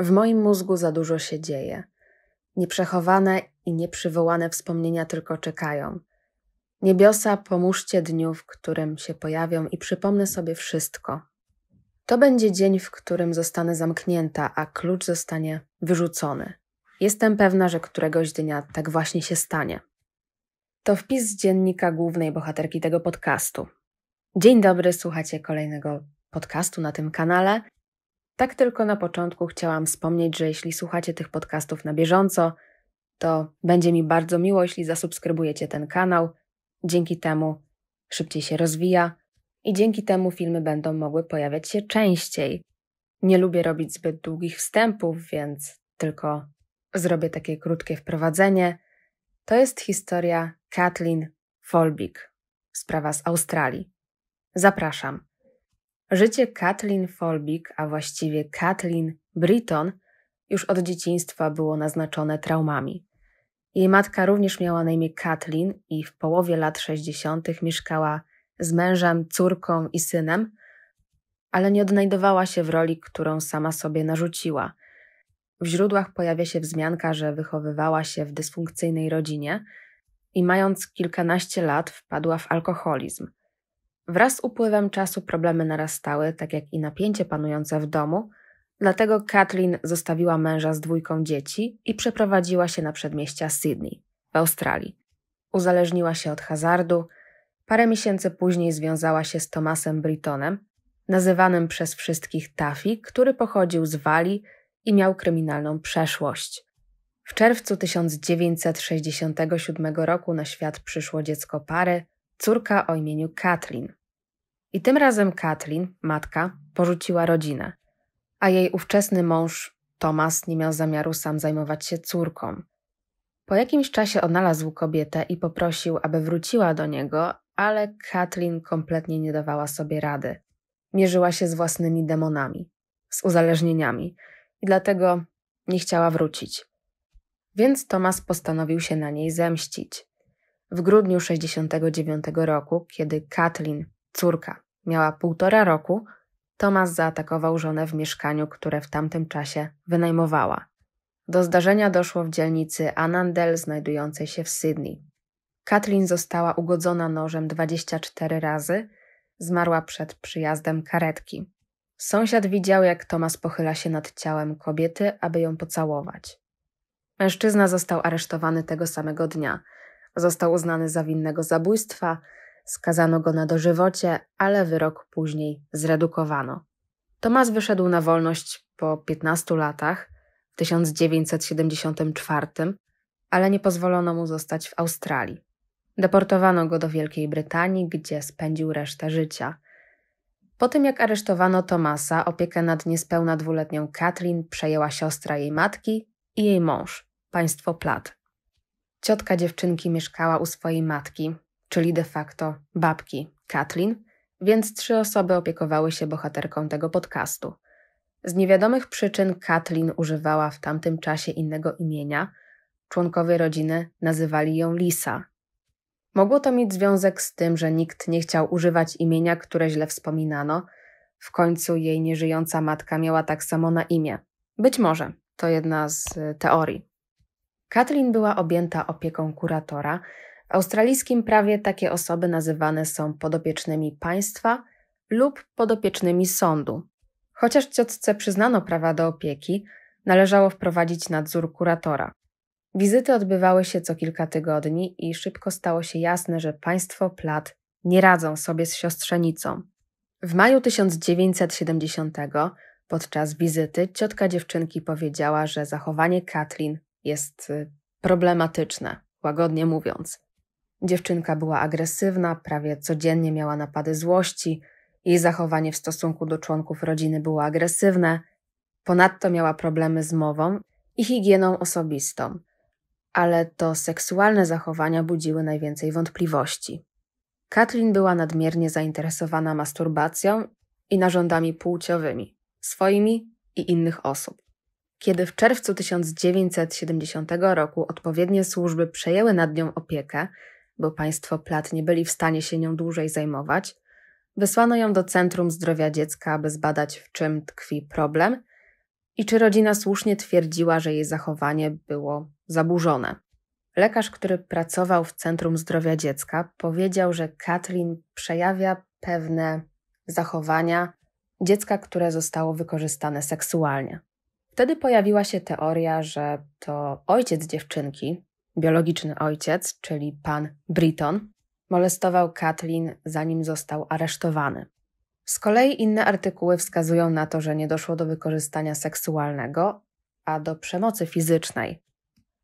W moim mózgu za dużo się dzieje. Nieprzechowane i nieprzywołane wspomnienia tylko czekają. Niebiosa, pomóżcie dniu, w którym się pojawią i przypomnę sobie wszystko. To będzie dzień, w którym zostanę zamknięta, a klucz zostanie wyrzucony. Jestem pewna, że któregoś dnia tak właśnie się stanie. To wpis z dziennika głównej bohaterki tego podcastu. Dzień dobry, słuchacie kolejnego podcastu na tym kanale. Tak tylko na początku chciałam wspomnieć, że jeśli słuchacie tych podcastów na bieżąco, to będzie mi bardzo miło, jeśli zasubskrybujecie ten kanał. Dzięki temu szybciej się rozwija i dzięki temu filmy będą mogły pojawiać się częściej. Nie lubię robić zbyt długich wstępów, więc tylko zrobię takie krótkie wprowadzenie. To jest historia Kathleen Folbig, sprawa z Australii. Zapraszam. Życie Kathleen Folbig, a właściwie Kathleen Britton, już od dzieciństwa było naznaczone traumami. Jej matka również miała na imię Kathleen i w połowie lat 60. mieszkała z mężem, córką i synem, ale nie odnajdowała się w roli, którą sama sobie narzuciła. W źródłach pojawia się wzmianka, że wychowywała się w dysfunkcyjnej rodzinie i mając kilkanaście lat wpadła w alkoholizm – Wraz z upływem czasu problemy narastały, tak jak i napięcie panujące w domu, dlatego Kathleen zostawiła męża z dwójką dzieci i przeprowadziła się na przedmieścia Sydney w Australii. Uzależniła się od hazardu. Parę miesięcy później związała się z Tomasem Britonem, nazywanym przez wszystkich Taffy, który pochodził z Walii i miał kryminalną przeszłość. W czerwcu 1967 roku na świat przyszło dziecko pary, córka o imieniu Kathleen. I tym razem Katlin, matka, porzuciła rodzinę, a jej ówczesny mąż Tomas nie miał zamiaru sam zajmować się córką. Po jakimś czasie odnalazł kobietę i poprosił, aby wróciła do niego, ale Katlin kompletnie nie dawała sobie rady. Mierzyła się z własnymi demonami, z uzależnieniami i dlatego nie chciała wrócić. Więc Tomas postanowił się na niej zemścić. W grudniu 69 roku, kiedy Katlin Córka miała półtora roku, Tomas zaatakował żonę w mieszkaniu, które w tamtym czasie wynajmowała. Do zdarzenia doszło w dzielnicy Anandel, znajdującej się w Sydney. Katlin została ugodzona nożem 24 razy, zmarła przed przyjazdem karetki. Sąsiad widział, jak Tomas pochyla się nad ciałem kobiety, aby ją pocałować. Mężczyzna został aresztowany tego samego dnia. Został uznany za winnego zabójstwa, Skazano go na dożywocie, ale wyrok później zredukowano. Tomas wyszedł na wolność po 15 latach, w 1974, ale nie pozwolono mu zostać w Australii. Deportowano go do Wielkiej Brytanii, gdzie spędził resztę życia. Po tym jak aresztowano Tomasa, opiekę nad niespełna dwuletnią Katrin przejęła siostra jej matki i jej mąż, państwo Plat. Ciotka dziewczynki mieszkała u swojej matki, czyli de facto babki Katlin, więc trzy osoby opiekowały się bohaterką tego podcastu. Z niewiadomych przyczyn Katlin używała w tamtym czasie innego imienia. Członkowie rodziny nazywali ją Lisa. Mogło to mieć związek z tym, że nikt nie chciał używać imienia, które źle wspominano. W końcu jej nieżyjąca matka miała tak samo na imię. Być może to jedna z y, teorii. Katlin była objęta opieką kuratora, w australijskim prawie takie osoby nazywane są podopiecznymi państwa lub podopiecznymi sądu. Chociaż ciotce przyznano prawa do opieki, należało wprowadzić nadzór kuratora. Wizyty odbywały się co kilka tygodni i szybko stało się jasne, że państwo Plat nie radzą sobie z siostrzenicą. W maju 1970 podczas wizyty ciotka dziewczynki powiedziała, że zachowanie Katlin jest y, problematyczne, łagodnie mówiąc. Dziewczynka była agresywna, prawie codziennie miała napady złości, jej zachowanie w stosunku do członków rodziny było agresywne, ponadto miała problemy z mową i higieną osobistą, ale to seksualne zachowania budziły najwięcej wątpliwości. Katlin była nadmiernie zainteresowana masturbacją i narządami płciowymi, swoimi i innych osób. Kiedy w czerwcu 1970 roku odpowiednie służby przejęły nad nią opiekę, bo państwo Plat nie byli w stanie się nią dłużej zajmować, wysłano ją do Centrum Zdrowia Dziecka, aby zbadać, w czym tkwi problem i czy rodzina słusznie twierdziła, że jej zachowanie było zaburzone. Lekarz, który pracował w Centrum Zdrowia Dziecka, powiedział, że Katlin przejawia pewne zachowania dziecka, które zostało wykorzystane seksualnie. Wtedy pojawiła się teoria, że to ojciec dziewczynki biologiczny ojciec, czyli pan Britton, molestował Kathleen zanim został aresztowany. Z kolei inne artykuły wskazują na to, że nie doszło do wykorzystania seksualnego, a do przemocy fizycznej.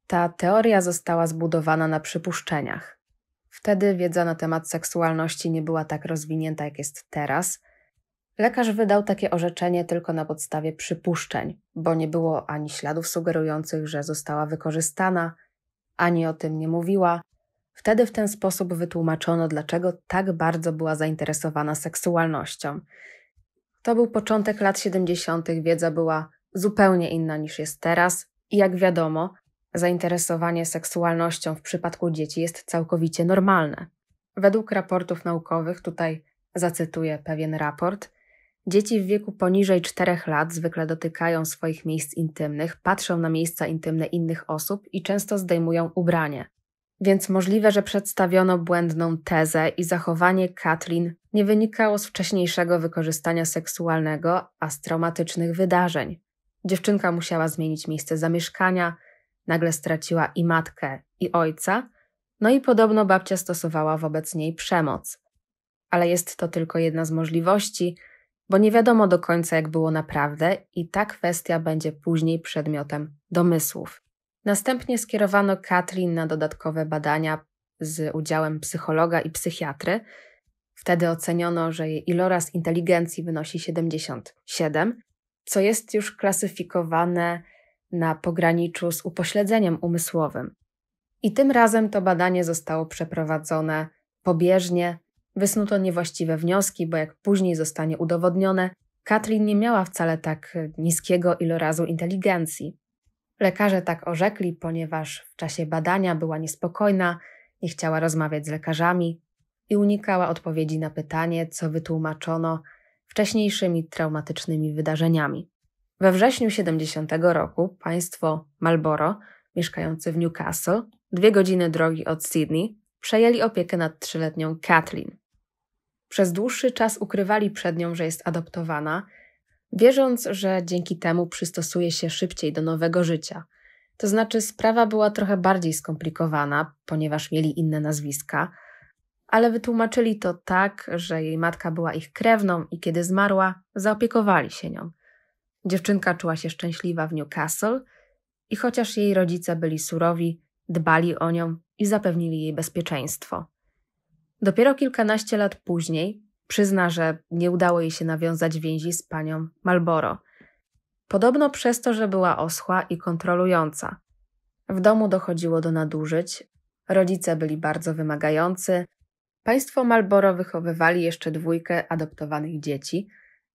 Ta teoria została zbudowana na przypuszczeniach. Wtedy wiedza na temat seksualności nie była tak rozwinięta, jak jest teraz. Lekarz wydał takie orzeczenie tylko na podstawie przypuszczeń, bo nie było ani śladów sugerujących, że została wykorzystana, ani o tym nie mówiła. Wtedy w ten sposób wytłumaczono, dlaczego tak bardzo była zainteresowana seksualnością. To był początek lat 70., wiedza była zupełnie inna niż jest teraz, i jak wiadomo, zainteresowanie seksualnością w przypadku dzieci jest całkowicie normalne. Według raportów naukowych, tutaj zacytuję pewien raport, Dzieci w wieku poniżej 4 lat zwykle dotykają swoich miejsc intymnych, patrzą na miejsca intymne innych osób i często zdejmują ubranie. Więc możliwe, że przedstawiono błędną tezę i zachowanie Katlin nie wynikało z wcześniejszego wykorzystania seksualnego, a z traumatycznych wydarzeń. Dziewczynka musiała zmienić miejsce zamieszkania, nagle straciła i matkę, i ojca, no i podobno babcia stosowała wobec niej przemoc. Ale jest to tylko jedna z możliwości, bo nie wiadomo do końca, jak było naprawdę, i ta kwestia będzie później przedmiotem domysłów. Następnie skierowano Katrin na dodatkowe badania z udziałem psychologa i psychiatry. Wtedy oceniono, że jej iloraz inteligencji wynosi 77, co jest już klasyfikowane na pograniczu z upośledzeniem umysłowym. I tym razem to badanie zostało przeprowadzone pobieżnie Wysnuto niewłaściwe wnioski, bo jak później zostanie udowodnione, Katrin nie miała wcale tak e, niskiego ilorazu inteligencji. Lekarze tak orzekli, ponieważ w czasie badania była niespokojna, nie chciała rozmawiać z lekarzami i unikała odpowiedzi na pytanie, co wytłumaczono wcześniejszymi traumatycznymi wydarzeniami. We wrześniu 70 roku państwo Marlboro, mieszkający w Newcastle, dwie godziny drogi od Sydney, przejęli opiekę nad trzyletnią Kathleen. Przez dłuższy czas ukrywali przed nią, że jest adoptowana, wierząc, że dzięki temu przystosuje się szybciej do nowego życia. To znaczy, sprawa była trochę bardziej skomplikowana, ponieważ mieli inne nazwiska, ale wytłumaczyli to tak, że jej matka była ich krewną i kiedy zmarła, zaopiekowali się nią. Dziewczynka czuła się szczęśliwa w Newcastle i chociaż jej rodzice byli surowi, dbali o nią i zapewnili jej bezpieczeństwo. Dopiero kilkanaście lat później przyzna, że nie udało jej się nawiązać więzi z panią Malboro. Podobno przez to, że była osła i kontrolująca. W domu dochodziło do nadużyć, rodzice byli bardzo wymagający, państwo Malboro wychowywali jeszcze dwójkę adoptowanych dzieci,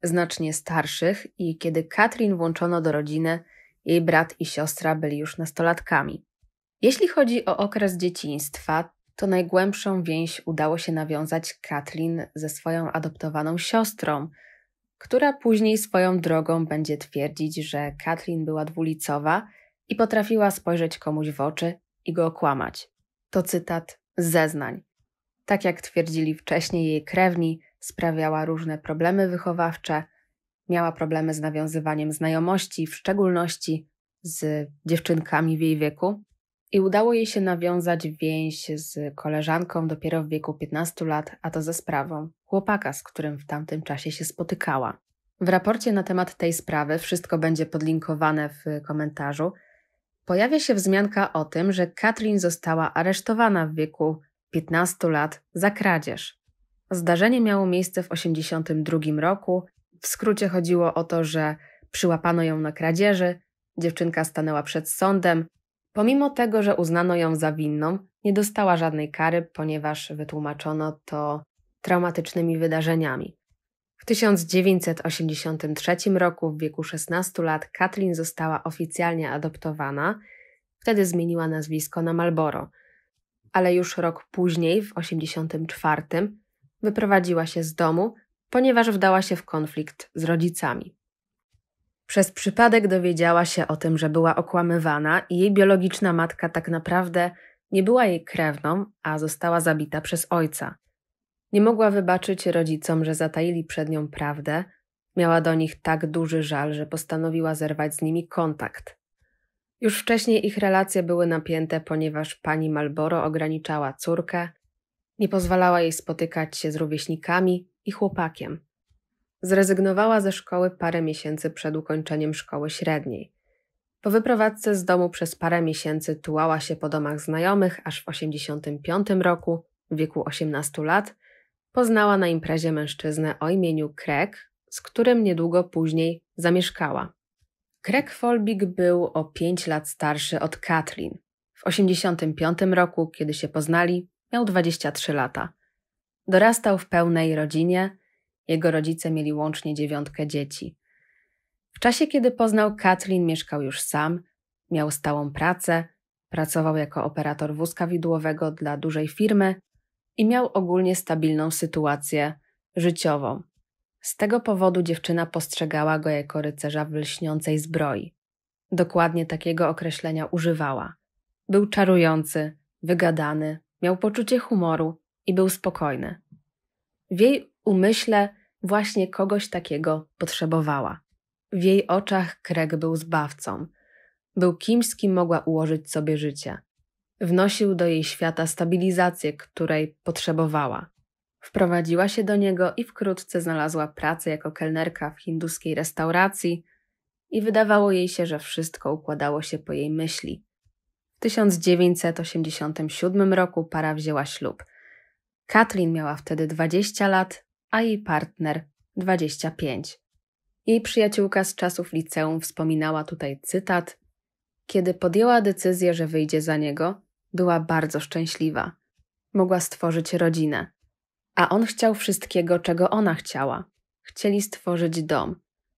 znacznie starszych i kiedy Katrin włączono do rodziny, jej brat i siostra byli już nastolatkami. Jeśli chodzi o okres dzieciństwa, to najgłębszą więź udało się nawiązać Katlin ze swoją adoptowaną siostrą, która później swoją drogą będzie twierdzić, że Katlin była dwulicowa i potrafiła spojrzeć komuś w oczy i go okłamać. To cytat z zeznań. Tak jak twierdzili wcześniej jej krewni, sprawiała różne problemy wychowawcze, miała problemy z nawiązywaniem znajomości, w szczególności z dziewczynkami w jej wieku. I udało jej się nawiązać więź z koleżanką dopiero w wieku 15 lat, a to ze sprawą chłopaka, z którym w tamtym czasie się spotykała. W raporcie na temat tej sprawy, wszystko będzie podlinkowane w komentarzu, pojawia się wzmianka o tym, że Katrin została aresztowana w wieku 15 lat za kradzież. Zdarzenie miało miejsce w 1982 roku. W skrócie chodziło o to, że przyłapano ją na kradzieży, dziewczynka stanęła przed sądem, Pomimo tego, że uznano ją za winną, nie dostała żadnej kary, ponieważ wytłumaczono to traumatycznymi wydarzeniami. W 1983 roku, w wieku 16 lat, Kathleen została oficjalnie adoptowana. Wtedy zmieniła nazwisko na Malboro, ale już rok później, w 1984, wyprowadziła się z domu, ponieważ wdała się w konflikt z rodzicami. Przez przypadek dowiedziała się o tym, że była okłamywana i jej biologiczna matka tak naprawdę nie była jej krewną, a została zabita przez ojca. Nie mogła wybaczyć rodzicom, że zataili przed nią prawdę, miała do nich tak duży żal, że postanowiła zerwać z nimi kontakt. Już wcześniej ich relacje były napięte, ponieważ pani Malboro ograniczała córkę, nie pozwalała jej spotykać się z rówieśnikami i chłopakiem. Zrezygnowała ze szkoły parę miesięcy przed ukończeniem szkoły średniej. Po wyprowadzce z domu przez parę miesięcy tułała się po domach znajomych, aż w 85 roku, w wieku 18 lat, poznała na imprezie mężczyznę o imieniu Craig, z którym niedługo później zamieszkała. Craig Folbig był o 5 lat starszy od Kathleen. W 85 roku, kiedy się poznali, miał 23 lata. Dorastał w pełnej rodzinie, jego rodzice mieli łącznie dziewiątkę dzieci. W czasie, kiedy poznał Katlin, mieszkał już sam, miał stałą pracę, pracował jako operator wózka widłowego dla dużej firmy i miał ogólnie stabilną sytuację życiową. Z tego powodu dziewczyna postrzegała go jako rycerza w lśniącej zbroi. Dokładnie takiego określenia używała. Był czarujący, wygadany, miał poczucie humoru i był spokojny. W jej umyśle właśnie kogoś takiego potrzebowała. W jej oczach Kreg był zbawcą. Był kimś, z kim mogła ułożyć sobie życie. Wnosił do jej świata stabilizację, której potrzebowała. Wprowadziła się do niego i wkrótce znalazła pracę jako kelnerka w hinduskiej restauracji i wydawało jej się, że wszystko układało się po jej myśli. W 1987 roku para wzięła ślub. Katlin miała wtedy 20 lat, a jej partner 25. Jej przyjaciółka z czasów liceum wspominała tutaj cytat: Kiedy podjęła decyzję, że wyjdzie za niego, była bardzo szczęśliwa. Mogła stworzyć rodzinę. A on chciał wszystkiego, czego ona chciała. Chcieli stworzyć dom.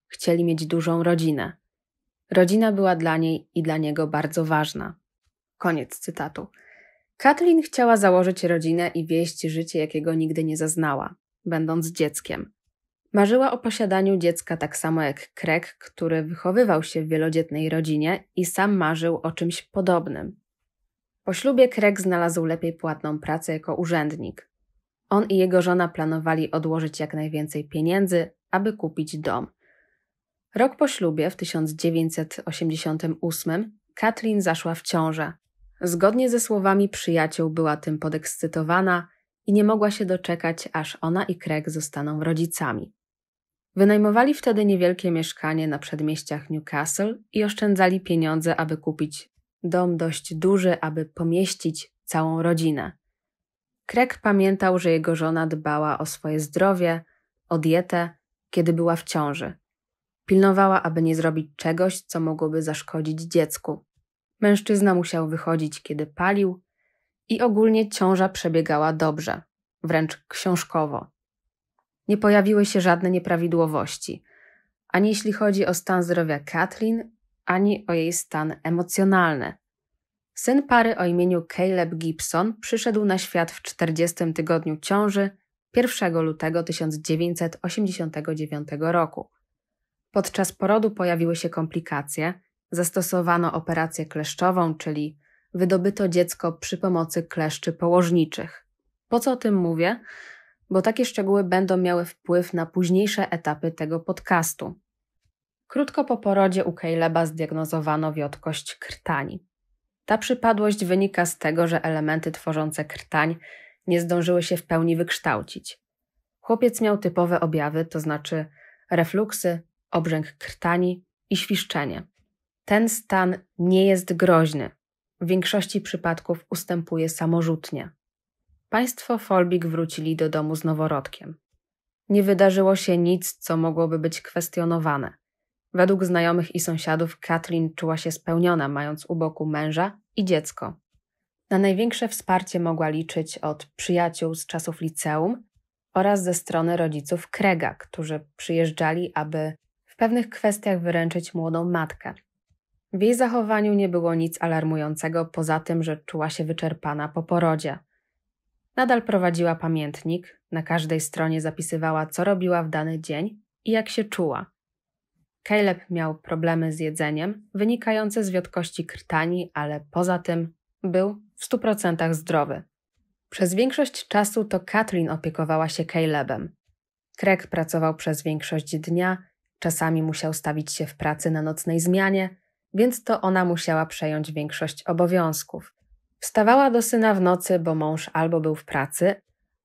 Chcieli mieć dużą rodzinę. Rodzina była dla niej i dla niego bardzo ważna. Koniec cytatu. Katlin chciała założyć rodzinę i wieść życie, jakiego nigdy nie zaznała będąc dzieckiem. Marzyła o posiadaniu dziecka tak samo jak Krek, który wychowywał się w wielodzietnej rodzinie i sam marzył o czymś podobnym. Po ślubie Krek znalazł lepiej płatną pracę jako urzędnik. On i jego żona planowali odłożyć jak najwięcej pieniędzy, aby kupić dom. Rok po ślubie, w 1988, Katlin zaszła w ciążę. Zgodnie ze słowami przyjaciół była tym podekscytowana, i nie mogła się doczekać, aż ona i Craig zostaną rodzicami. Wynajmowali wtedy niewielkie mieszkanie na przedmieściach Newcastle i oszczędzali pieniądze, aby kupić dom dość duży, aby pomieścić całą rodzinę. Craig pamiętał, że jego żona dbała o swoje zdrowie, o dietę, kiedy była w ciąży. Pilnowała, aby nie zrobić czegoś, co mogłoby zaszkodzić dziecku. Mężczyzna musiał wychodzić, kiedy palił, i ogólnie ciąża przebiegała dobrze, wręcz książkowo. Nie pojawiły się żadne nieprawidłowości, ani jeśli chodzi o stan zdrowia Kathleen, ani o jej stan emocjonalny. Syn pary o imieniu Caleb Gibson przyszedł na świat w 40 tygodniu ciąży 1 lutego 1989 roku. Podczas porodu pojawiły się komplikacje, zastosowano operację kleszczową, czyli wydobyto dziecko przy pomocy kleszczy położniczych. Po co o tym mówię? Bo takie szczegóły będą miały wpływ na późniejsze etapy tego podcastu. Krótko po porodzie u Caleba zdiagnozowano wiotkość krtani. Ta przypadłość wynika z tego, że elementy tworzące krtań nie zdążyły się w pełni wykształcić. Chłopiec miał typowe objawy, to znaczy refluksy, obrzęk krtani i świszczenie. Ten stan nie jest groźny, w większości przypadków ustępuje samorzutnie. Państwo Folbik wrócili do domu z noworodkiem. Nie wydarzyło się nic, co mogłoby być kwestionowane. Według znajomych i sąsiadów Katrin czuła się spełniona, mając u boku męża i dziecko. Na największe wsparcie mogła liczyć od przyjaciół z czasów liceum oraz ze strony rodziców Krega, którzy przyjeżdżali, aby w pewnych kwestiach wyręczyć młodą matkę. W jej zachowaniu nie było nic alarmującego poza tym, że czuła się wyczerpana po porodzie. Nadal prowadziła pamiętnik, na każdej stronie zapisywała, co robiła w dany dzień i jak się czuła. Caleb miał problemy z jedzeniem, wynikające z wiotkości krtani, ale poza tym był w 100% zdrowy. Przez większość czasu to Katrin opiekowała się Calebem. Craig pracował przez większość dnia, czasami musiał stawić się w pracy na nocnej zmianie – więc to ona musiała przejąć większość obowiązków. Wstawała do syna w nocy, bo mąż albo był w pracy,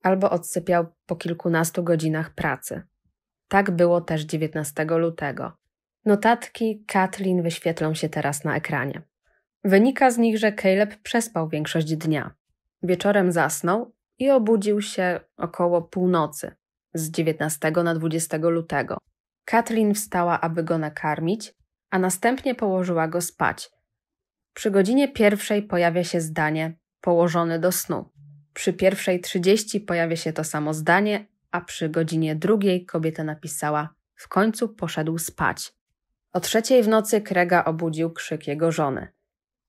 albo odsypiał po kilkunastu godzinach pracy. Tak było też 19 lutego. Notatki Katlin wyświetlą się teraz na ekranie. Wynika z nich, że Caleb przespał większość dnia. Wieczorem zasnął i obudził się około północy, z 19 na 20 lutego. Katlin wstała, aby go nakarmić, a następnie położyła go spać. Przy godzinie pierwszej pojawia się zdanie położony do snu. Przy pierwszej trzydzieści pojawia się to samo zdanie, a przy godzinie drugiej kobieta napisała w końcu poszedł spać. O trzeciej w nocy Krega obudził krzyk jego żony.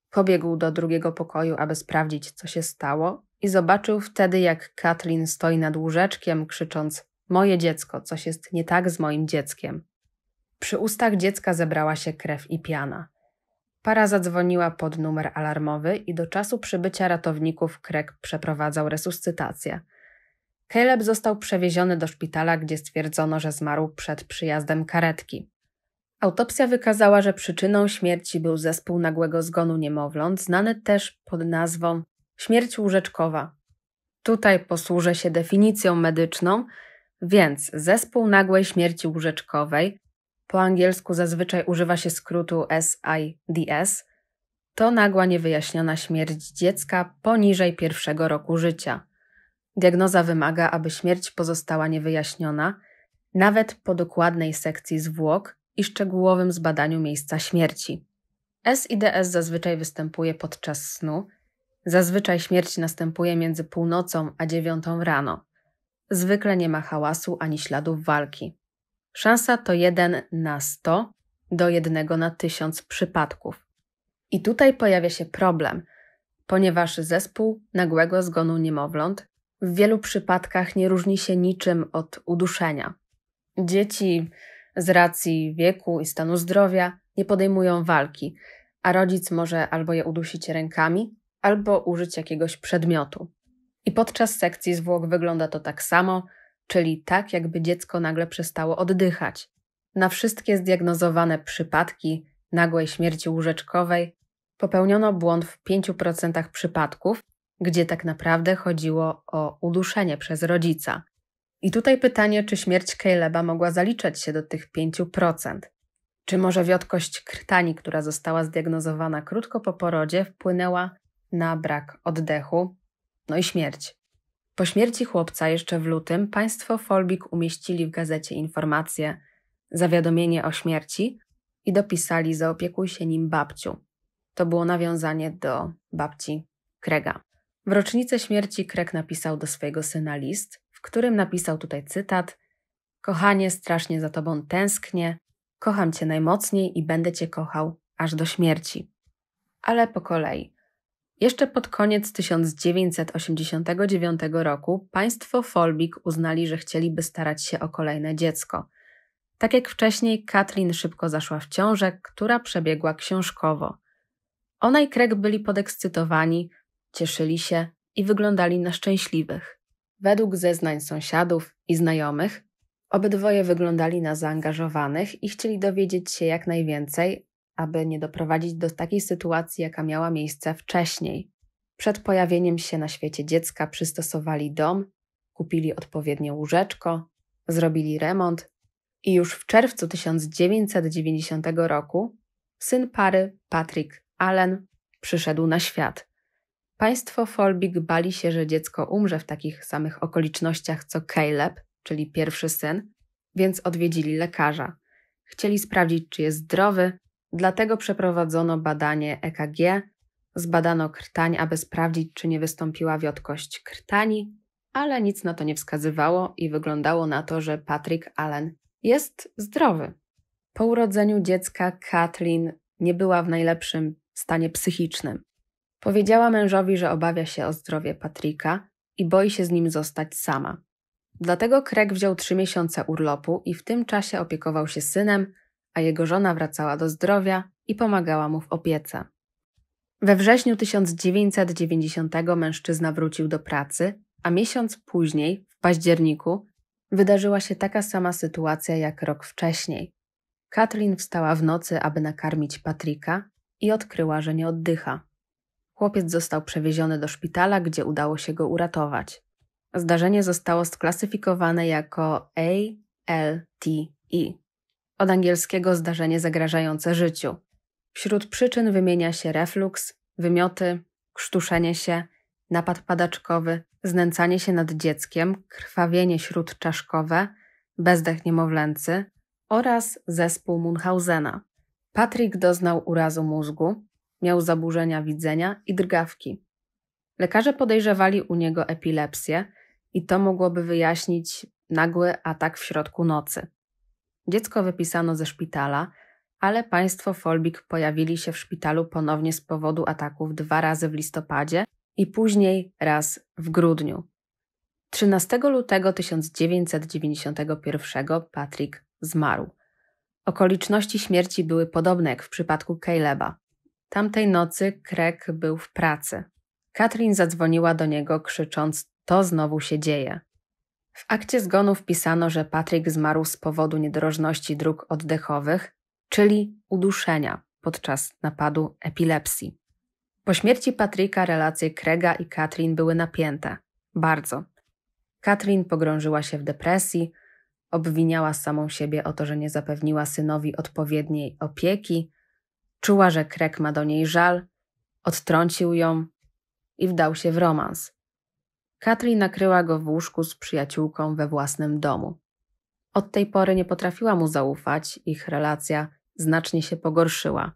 Pobiegł do drugiego pokoju, aby sprawdzić, co się stało, i zobaczył wtedy, jak Katlin stoi nad łóżeczkiem, krzycząc: Moje dziecko, coś jest nie tak z moim dzieckiem. Przy ustach dziecka zebrała się krew i piana. Para zadzwoniła pod numer alarmowy i do czasu przybycia ratowników Krek przeprowadzał resuscytację. Caleb został przewieziony do szpitala, gdzie stwierdzono, że zmarł przed przyjazdem karetki. Autopsja wykazała, że przyczyną śmierci był zespół nagłego zgonu niemowląt, znany też pod nazwą śmierć łóżeczkowa. Tutaj posłużę się definicją medyczną, więc zespół nagłej śmierci łóżeczkowej po angielsku zazwyczaj używa się skrótu SIDS, to nagła niewyjaśniona śmierć dziecka poniżej pierwszego roku życia. Diagnoza wymaga, aby śmierć pozostała niewyjaśniona, nawet po dokładnej sekcji zwłok i szczegółowym zbadaniu miejsca śmierci. SIDS zazwyczaj występuje podczas snu. Zazwyczaj śmierć następuje między północą a dziewiątą rano. Zwykle nie ma hałasu ani śladów walki. Szansa to 1 na 100 do 1 na 1000 przypadków. I tutaj pojawia się problem, ponieważ zespół nagłego zgonu niemowląt w wielu przypadkach nie różni się niczym od uduszenia. Dzieci z racji wieku i stanu zdrowia nie podejmują walki, a rodzic może albo je udusić rękami, albo użyć jakiegoś przedmiotu. I podczas sekcji zwłok wygląda to tak samo, czyli tak, jakby dziecko nagle przestało oddychać. Na wszystkie zdiagnozowane przypadki nagłej śmierci łóżeczkowej popełniono błąd w 5% przypadków, gdzie tak naprawdę chodziło o uduszenie przez rodzica. I tutaj pytanie, czy śmierć Caleba mogła zaliczać się do tych 5%. Czy może wiotkość krtani, która została zdiagnozowana krótko po porodzie, wpłynęła na brak oddechu, no i śmierć? Po śmierci chłopca jeszcze w lutym państwo Folbik umieścili w gazecie informację, zawiadomienie o śmierci i dopisali zaopiekuj się nim babciu. To było nawiązanie do babci Krega. W rocznicę śmierci Kreg napisał do swojego syna list, w którym napisał tutaj cytat Kochanie, strasznie za tobą tęsknię, kocham cię najmocniej i będę cię kochał aż do śmierci. Ale po kolei. Jeszcze pod koniec 1989 roku państwo Folbik uznali, że chcieliby starać się o kolejne dziecko. Tak jak wcześniej, Katrin szybko zaszła w ciążę, która przebiegła książkowo. Ona i Craig byli podekscytowani, cieszyli się i wyglądali na szczęśliwych. Według zeznań sąsiadów i znajomych, obydwoje wyglądali na zaangażowanych i chcieli dowiedzieć się jak najwięcej, aby nie doprowadzić do takiej sytuacji, jaka miała miejsce wcześniej. Przed pojawieniem się na świecie dziecka przystosowali dom, kupili odpowiednie łóżeczko, zrobili remont i już w czerwcu 1990 roku syn pary Patrick Allen przyszedł na świat. Państwo Folbig bali się, że dziecko umrze w takich samych okolicznościach co Caleb, czyli pierwszy syn, więc odwiedzili lekarza. Chcieli sprawdzić, czy jest zdrowy Dlatego przeprowadzono badanie EKG, zbadano krtań, aby sprawdzić, czy nie wystąpiła wiotkość krtani, ale nic na to nie wskazywało i wyglądało na to, że Patrick Allen jest zdrowy. Po urodzeniu dziecka Kathleen nie była w najlepszym stanie psychicznym. Powiedziała mężowi, że obawia się o zdrowie Patryka i boi się z nim zostać sama. Dlatego Craig wziął trzy miesiące urlopu i w tym czasie opiekował się synem, a jego żona wracała do zdrowia i pomagała mu w opiece. We wrześniu 1990 mężczyzna wrócił do pracy, a miesiąc później, w październiku, wydarzyła się taka sama sytuacja jak rok wcześniej. Kathleen wstała w nocy, aby nakarmić Patryka i odkryła, że nie oddycha. Chłopiec został przewieziony do szpitala, gdzie udało się go uratować. Zdarzenie zostało sklasyfikowane jako ALTE, od angielskiego zdarzenie zagrażające życiu. Wśród przyczyn wymienia się refluks, wymioty, krztuszenie się, napad padaczkowy, znęcanie się nad dzieckiem, krwawienie śródczaszkowe, bezdech niemowlęcy oraz zespół Munchausena. Patrick doznał urazu mózgu, miał zaburzenia widzenia i drgawki. Lekarze podejrzewali u niego epilepsję i to mogłoby wyjaśnić nagły atak w środku nocy. Dziecko wypisano ze szpitala, ale państwo Folbik pojawili się w szpitalu ponownie z powodu ataków dwa razy w listopadzie i później raz w grudniu. 13 lutego 1991 Patrick zmarł. Okoliczności śmierci były podobne jak w przypadku Caleba. Tamtej nocy Craig był w pracy. Katrin zadzwoniła do niego krzycząc: To znowu się dzieje. W akcie zgonu wpisano, że Patryk zmarł z powodu niedrożności dróg oddechowych, czyli uduszenia podczas napadu epilepsji. Po śmierci Patryka relacje Krega i Katrin były napięte. Bardzo. Katrin pogrążyła się w depresji, obwiniała samą siebie o to, że nie zapewniła synowi odpowiedniej opieki, czuła, że Kreg ma do niej żal, odtrącił ją i wdał się w romans. Katrin nakryła go w łóżku z przyjaciółką we własnym domu. Od tej pory nie potrafiła mu zaufać, ich relacja znacznie się pogorszyła.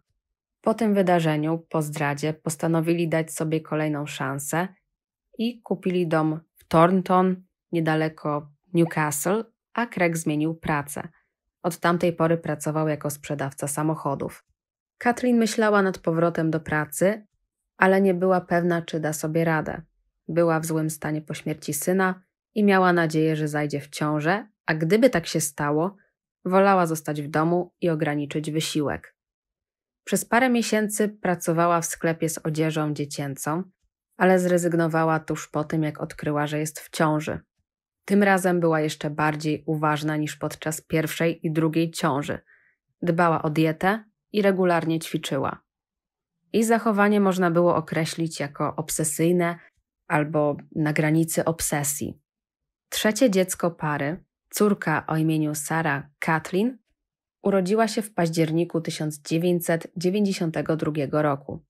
Po tym wydarzeniu, po zdradzie, postanowili dać sobie kolejną szansę i kupili dom w Thornton, niedaleko Newcastle, a Craig zmienił pracę. Od tamtej pory pracował jako sprzedawca samochodów. Katrin myślała nad powrotem do pracy, ale nie była pewna, czy da sobie radę. Była w złym stanie po śmierci syna i miała nadzieję, że zajdzie w ciążę, a gdyby tak się stało, wolała zostać w domu i ograniczyć wysiłek. Przez parę miesięcy pracowała w sklepie z odzieżą dziecięcą, ale zrezygnowała tuż po tym, jak odkryła, że jest w ciąży. Tym razem była jeszcze bardziej uważna niż podczas pierwszej i drugiej ciąży. Dbała o dietę i regularnie ćwiczyła. Jej zachowanie można było określić jako obsesyjne albo na granicy obsesji. Trzecie dziecko pary, córka o imieniu Sara Kathleen, urodziła się w październiku 1992 roku.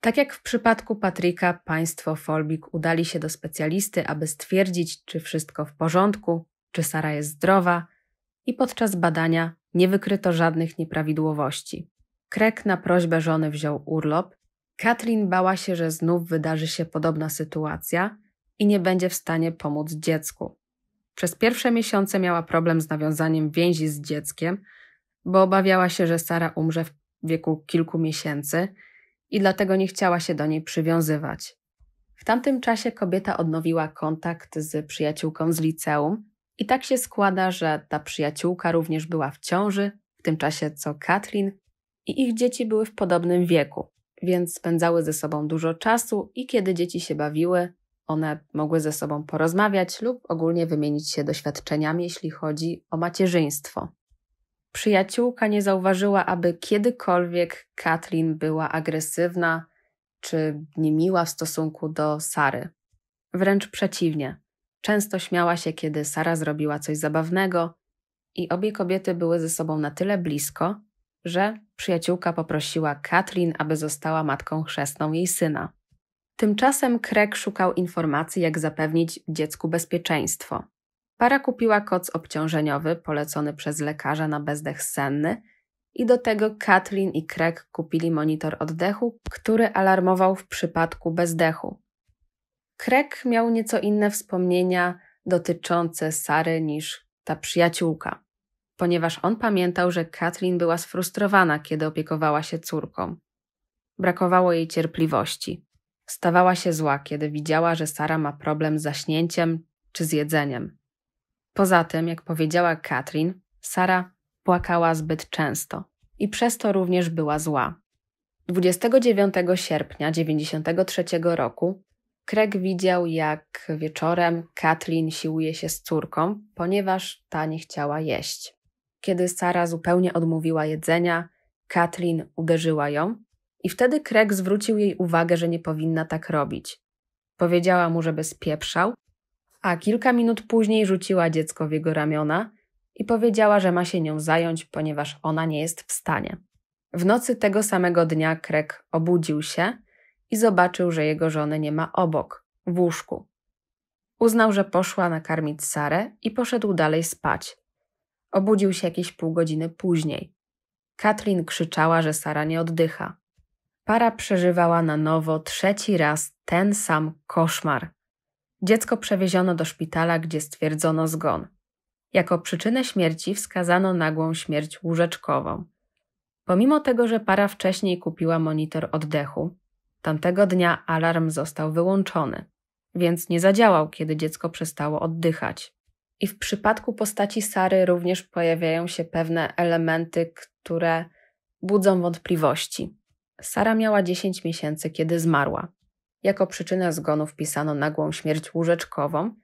Tak jak w przypadku Patryka, państwo Folbik udali się do specjalisty, aby stwierdzić, czy wszystko w porządku, czy Sara jest zdrowa, i podczas badania nie wykryto żadnych nieprawidłowości. Krek na prośbę żony wziął urlop Katrin bała się, że znów wydarzy się podobna sytuacja i nie będzie w stanie pomóc dziecku. Przez pierwsze miesiące miała problem z nawiązaniem więzi z dzieckiem, bo obawiała się, że Sara umrze w wieku kilku miesięcy i dlatego nie chciała się do niej przywiązywać. W tamtym czasie kobieta odnowiła kontakt z przyjaciółką z liceum i tak się składa, że ta przyjaciółka również była w ciąży w tym czasie co Katlin i ich dzieci były w podobnym wieku więc spędzały ze sobą dużo czasu i kiedy dzieci się bawiły, one mogły ze sobą porozmawiać lub ogólnie wymienić się doświadczeniami, jeśli chodzi o macierzyństwo. Przyjaciółka nie zauważyła, aby kiedykolwiek Katlin była agresywna czy niemiła w stosunku do Sary. Wręcz przeciwnie. Często śmiała się, kiedy Sara zrobiła coś zabawnego i obie kobiety były ze sobą na tyle blisko, że przyjaciółka poprosiła Katrin, aby została matką chrzestną jej syna. Tymczasem Craig szukał informacji, jak zapewnić dziecku bezpieczeństwo. Para kupiła koc obciążeniowy polecony przez lekarza na bezdech senny i do tego Kathleen i Craig kupili monitor oddechu, który alarmował w przypadku bezdechu. Craig miał nieco inne wspomnienia dotyczące Sary niż ta przyjaciółka ponieważ on pamiętał, że Katrin była sfrustrowana, kiedy opiekowała się córką. Brakowało jej cierpliwości. Stawała się zła, kiedy widziała, że Sara ma problem z zaśnięciem czy z jedzeniem. Poza tym, jak powiedziała Katrin, Sara płakała zbyt często i przez to również była zła. 29 sierpnia 1993 roku Craig widział, jak wieczorem Katrin siłuje się z córką, ponieważ ta nie chciała jeść. Kiedy Sara zupełnie odmówiła jedzenia, Kathleen uderzyła ją i wtedy Craig zwrócił jej uwagę, że nie powinna tak robić. Powiedziała mu, żeby spieprzał, a kilka minut później rzuciła dziecko w jego ramiona i powiedziała, że ma się nią zająć, ponieważ ona nie jest w stanie. W nocy tego samego dnia Craig obudził się i zobaczył, że jego żony nie ma obok, w łóżku. Uznał, że poszła nakarmić Sarę i poszedł dalej spać. Obudził się jakieś pół godziny później. Katrin krzyczała, że Sara nie oddycha. Para przeżywała na nowo trzeci raz ten sam koszmar. Dziecko przewieziono do szpitala, gdzie stwierdzono zgon. Jako przyczynę śmierci wskazano nagłą śmierć łóżeczkową. Pomimo tego, że para wcześniej kupiła monitor oddechu, tamtego dnia alarm został wyłączony, więc nie zadziałał, kiedy dziecko przestało oddychać. I w przypadku postaci Sary również pojawiają się pewne elementy, które budzą wątpliwości. Sara miała 10 miesięcy, kiedy zmarła. Jako przyczynę zgonu wpisano nagłą śmierć łóżeczkową,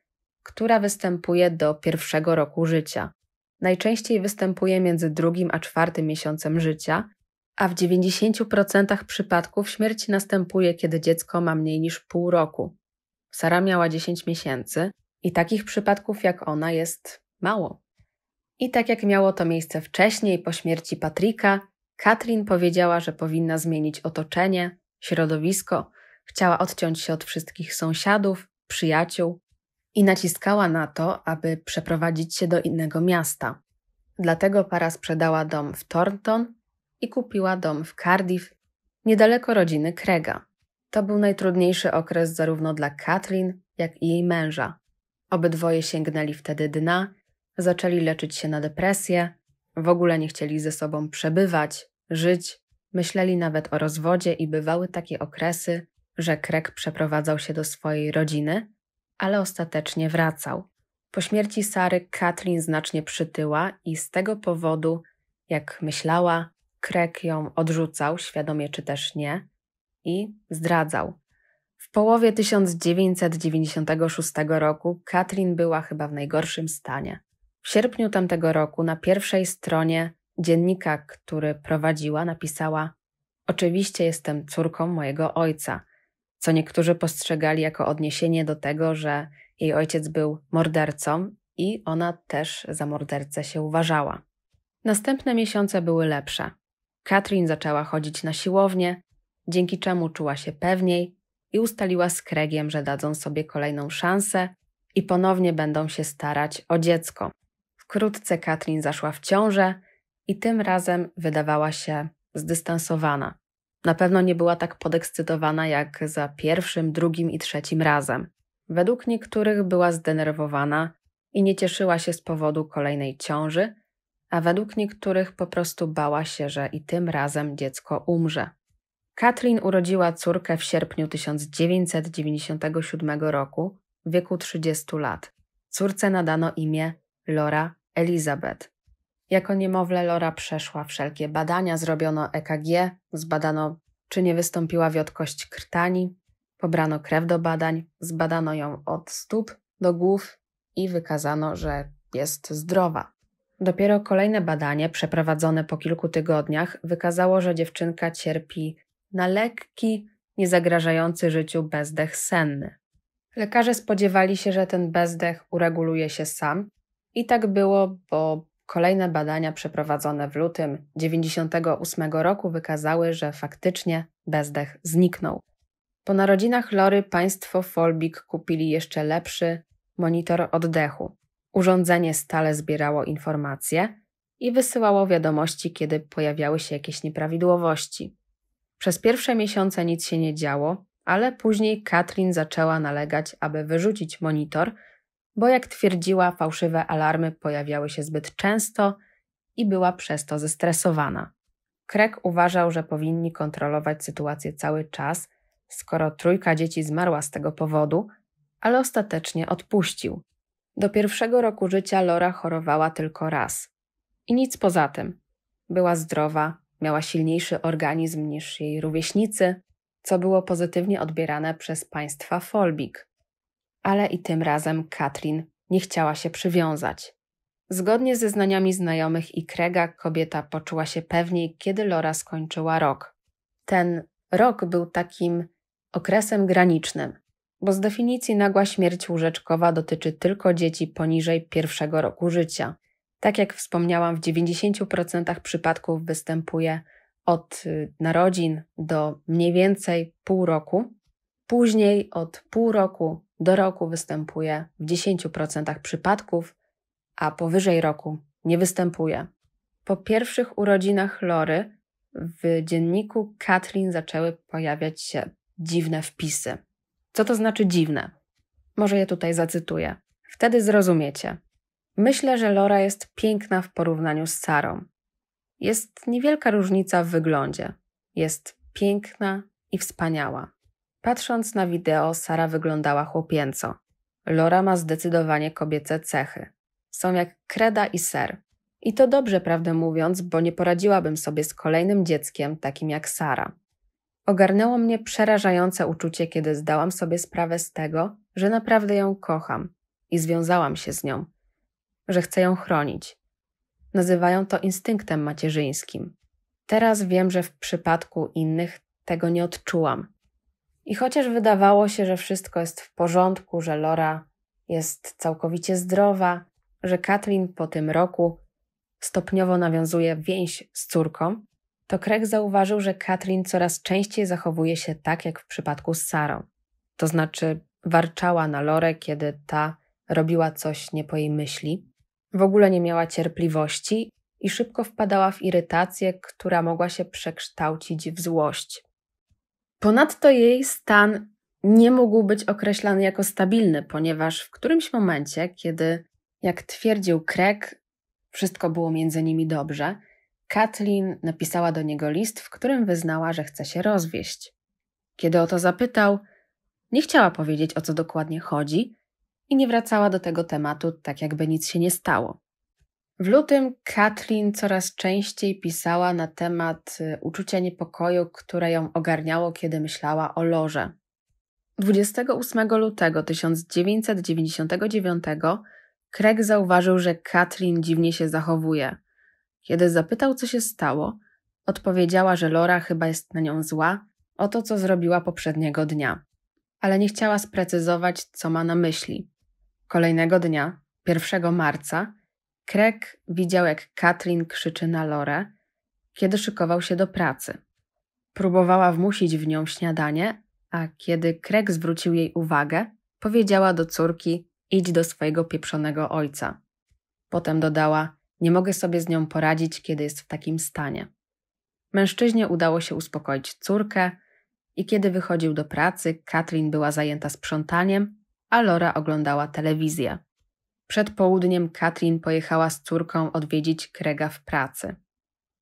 która występuje do pierwszego roku życia. Najczęściej występuje między drugim a czwartym miesiącem życia, a w 90% przypadków śmierć następuje, kiedy dziecko ma mniej niż pół roku. Sara miała 10 miesięcy, i takich przypadków jak ona jest mało. I tak jak miało to miejsce wcześniej, po śmierci Patryka, Katrin powiedziała, że powinna zmienić otoczenie, środowisko, chciała odciąć się od wszystkich sąsiadów, przyjaciół i naciskała na to, aby przeprowadzić się do innego miasta. Dlatego para sprzedała dom w Thornton i kupiła dom w Cardiff, niedaleko rodziny Krega. To był najtrudniejszy okres zarówno dla Katrin, jak i jej męża. Obydwoje sięgnęli wtedy dna, zaczęli leczyć się na depresję, w ogóle nie chcieli ze sobą przebywać, żyć, myśleli nawet o rozwodzie i bywały takie okresy, że Krek przeprowadzał się do swojej rodziny, ale ostatecznie wracał. Po śmierci Sary Katlin znacznie przytyła i z tego powodu, jak myślała, Krek ją odrzucał, świadomie czy też nie, i zdradzał. W połowie 1996 roku Katrin była chyba w najgorszym stanie. W sierpniu tamtego roku na pierwszej stronie dziennika, który prowadziła, napisała: Oczywiście jestem córką mojego ojca, co niektórzy postrzegali jako odniesienie do tego, że jej ojciec był mordercą i ona też za mordercę się uważała. Następne miesiące były lepsze. Katrin zaczęła chodzić na siłownię, dzięki czemu czuła się pewniej i ustaliła z Kregiem, że dadzą sobie kolejną szansę i ponownie będą się starać o dziecko. Wkrótce Katrin zaszła w ciążę i tym razem wydawała się zdystansowana. Na pewno nie była tak podekscytowana jak za pierwszym, drugim i trzecim razem. Według niektórych była zdenerwowana i nie cieszyła się z powodu kolejnej ciąży, a według niektórych po prostu bała się, że i tym razem dziecko umrze. Katrin urodziła córkę w sierpniu 1997 roku w wieku 30 lat. Córce nadano imię Lora Elizabeth. Jako niemowlę Lora przeszła wszelkie badania, zrobiono EKG, zbadano, czy nie wystąpiła wiotkość krtani, pobrano krew do badań, zbadano ją od stóp do głów i wykazano, że jest zdrowa. Dopiero kolejne badanie, przeprowadzone po kilku tygodniach, wykazało, że dziewczynka cierpi na lekki, niezagrażający życiu bezdech senny. Lekarze spodziewali się, że ten bezdech ureguluje się sam i tak było, bo kolejne badania przeprowadzone w lutym 98 roku wykazały, że faktycznie bezdech zniknął. Po narodzinach Lory państwo Folbik kupili jeszcze lepszy monitor oddechu. Urządzenie stale zbierało informacje i wysyłało wiadomości, kiedy pojawiały się jakieś nieprawidłowości. Przez pierwsze miesiące nic się nie działo, ale później Katrin zaczęła nalegać, aby wyrzucić monitor, bo jak twierdziła, fałszywe alarmy pojawiały się zbyt często i była przez to zestresowana. Krek uważał, że powinni kontrolować sytuację cały czas, skoro trójka dzieci zmarła z tego powodu, ale ostatecznie odpuścił. Do pierwszego roku życia Lora chorowała tylko raz. I nic poza tym. Była zdrowa, Miała silniejszy organizm niż jej rówieśnicy, co było pozytywnie odbierane przez państwa Folbig. Ale i tym razem Katrin nie chciała się przywiązać. Zgodnie ze znaniami znajomych i Krega kobieta poczuła się pewniej, kiedy Lora skończyła rok. Ten rok był takim okresem granicznym, bo z definicji nagła śmierć łóżeczkowa dotyczy tylko dzieci poniżej pierwszego roku życia – tak jak wspomniałam, w 90% przypadków występuje od y, narodzin do mniej więcej pół roku. Później od pół roku do roku występuje w 10% przypadków, a powyżej roku nie występuje. Po pierwszych urodzinach Lory w dzienniku Katrin zaczęły pojawiać się dziwne wpisy. Co to znaczy dziwne? Może je tutaj zacytuję. Wtedy zrozumiecie. Myślę, że Lora jest piękna w porównaniu z Sarą. Jest niewielka różnica w wyglądzie. Jest piękna i wspaniała. Patrząc na wideo, Sara wyglądała chłopięco. Lora ma zdecydowanie kobiece cechy. Są jak kreda i ser. I to dobrze, prawdę mówiąc, bo nie poradziłabym sobie z kolejnym dzieckiem takim jak Sara. Ogarnęło mnie przerażające uczucie, kiedy zdałam sobie sprawę z tego, że naprawdę ją kocham i związałam się z nią że chce ją chronić. Nazywają to instynktem macierzyńskim. Teraz wiem, że w przypadku innych tego nie odczułam. I chociaż wydawało się, że wszystko jest w porządku, że Lora jest całkowicie zdrowa, że Katlin po tym roku stopniowo nawiązuje więź z córką, to Craig zauważył, że Katlin coraz częściej zachowuje się tak jak w przypadku z Sarą. To znaczy warczała na Lorę, kiedy ta robiła coś nie po jej myśli, w ogóle nie miała cierpliwości i szybko wpadała w irytację, która mogła się przekształcić w złość. Ponadto jej stan nie mógł być określany jako stabilny, ponieważ w którymś momencie, kiedy, jak twierdził Craig, wszystko było między nimi dobrze, Kathleen napisała do niego list, w którym wyznała, że chce się rozwieść. Kiedy o to zapytał, nie chciała powiedzieć, o co dokładnie chodzi, i nie wracała do tego tematu, tak jakby nic się nie stało. W lutym Katrin coraz częściej pisała na temat y, uczucia niepokoju, które ją ogarniało, kiedy myślała o Lorze. 28 lutego 1999 Craig zauważył, że Katrin dziwnie się zachowuje. Kiedy zapytał, co się stało, odpowiedziała, że Lora chyba jest na nią zła o to, co zrobiła poprzedniego dnia, ale nie chciała sprecyzować, co ma na myśli. Kolejnego dnia, 1 marca, Krek widział, jak Katrin krzyczy na Lore, kiedy szykował się do pracy. Próbowała wmusić w nią śniadanie, a kiedy Krek zwrócił jej uwagę, powiedziała do córki: Idź do swojego pieprzonego ojca. Potem dodała: Nie mogę sobie z nią poradzić, kiedy jest w takim stanie. Mężczyźnie udało się uspokoić córkę, i kiedy wychodził do pracy, Katrin była zajęta sprzątaniem a Lora oglądała telewizję. Przed południem Katrin pojechała z córką odwiedzić Krega w pracy.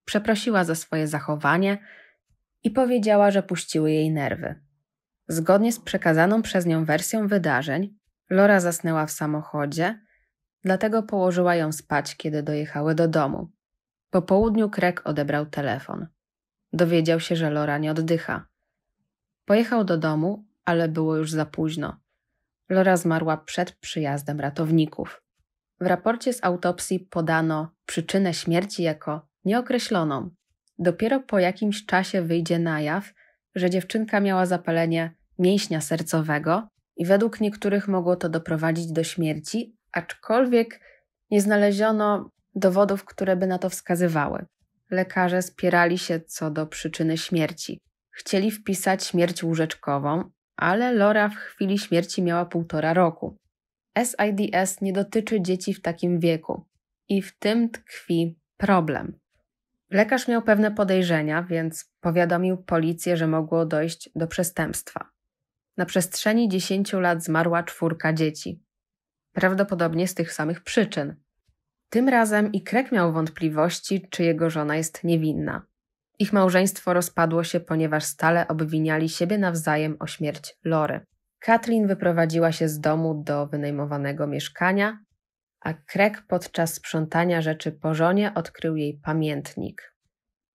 Przeprosiła za swoje zachowanie i powiedziała, że puściły jej nerwy. Zgodnie z przekazaną przez nią wersją wydarzeń, Lora zasnęła w samochodzie, dlatego położyła ją spać, kiedy dojechały do domu. Po południu Kreg odebrał telefon. Dowiedział się, że Lora nie oddycha. Pojechał do domu, ale było już za późno. Lora zmarła przed przyjazdem ratowników. W raporcie z autopsji podano przyczynę śmierci jako nieokreśloną. Dopiero po jakimś czasie wyjdzie na jaw, że dziewczynka miała zapalenie mięśnia sercowego i według niektórych mogło to doprowadzić do śmierci, aczkolwiek nie znaleziono dowodów, które by na to wskazywały. Lekarze spierali się co do przyczyny śmierci. Chcieli wpisać śmierć łóżeczkową, ale Lora w chwili śmierci miała półtora roku. SIDS nie dotyczy dzieci w takim wieku i w tym tkwi problem. Lekarz miał pewne podejrzenia, więc powiadomił policję, że mogło dojść do przestępstwa. Na przestrzeni 10 lat zmarła czwórka dzieci, prawdopodobnie z tych samych przyczyn. Tym razem i Krek miał wątpliwości, czy jego żona jest niewinna. Ich małżeństwo rozpadło się, ponieważ stale obwiniali siebie nawzajem o śmierć Lory. Kathleen wyprowadziła się z domu do wynajmowanego mieszkania, a Craig podczas sprzątania rzeczy po żonie odkrył jej pamiętnik.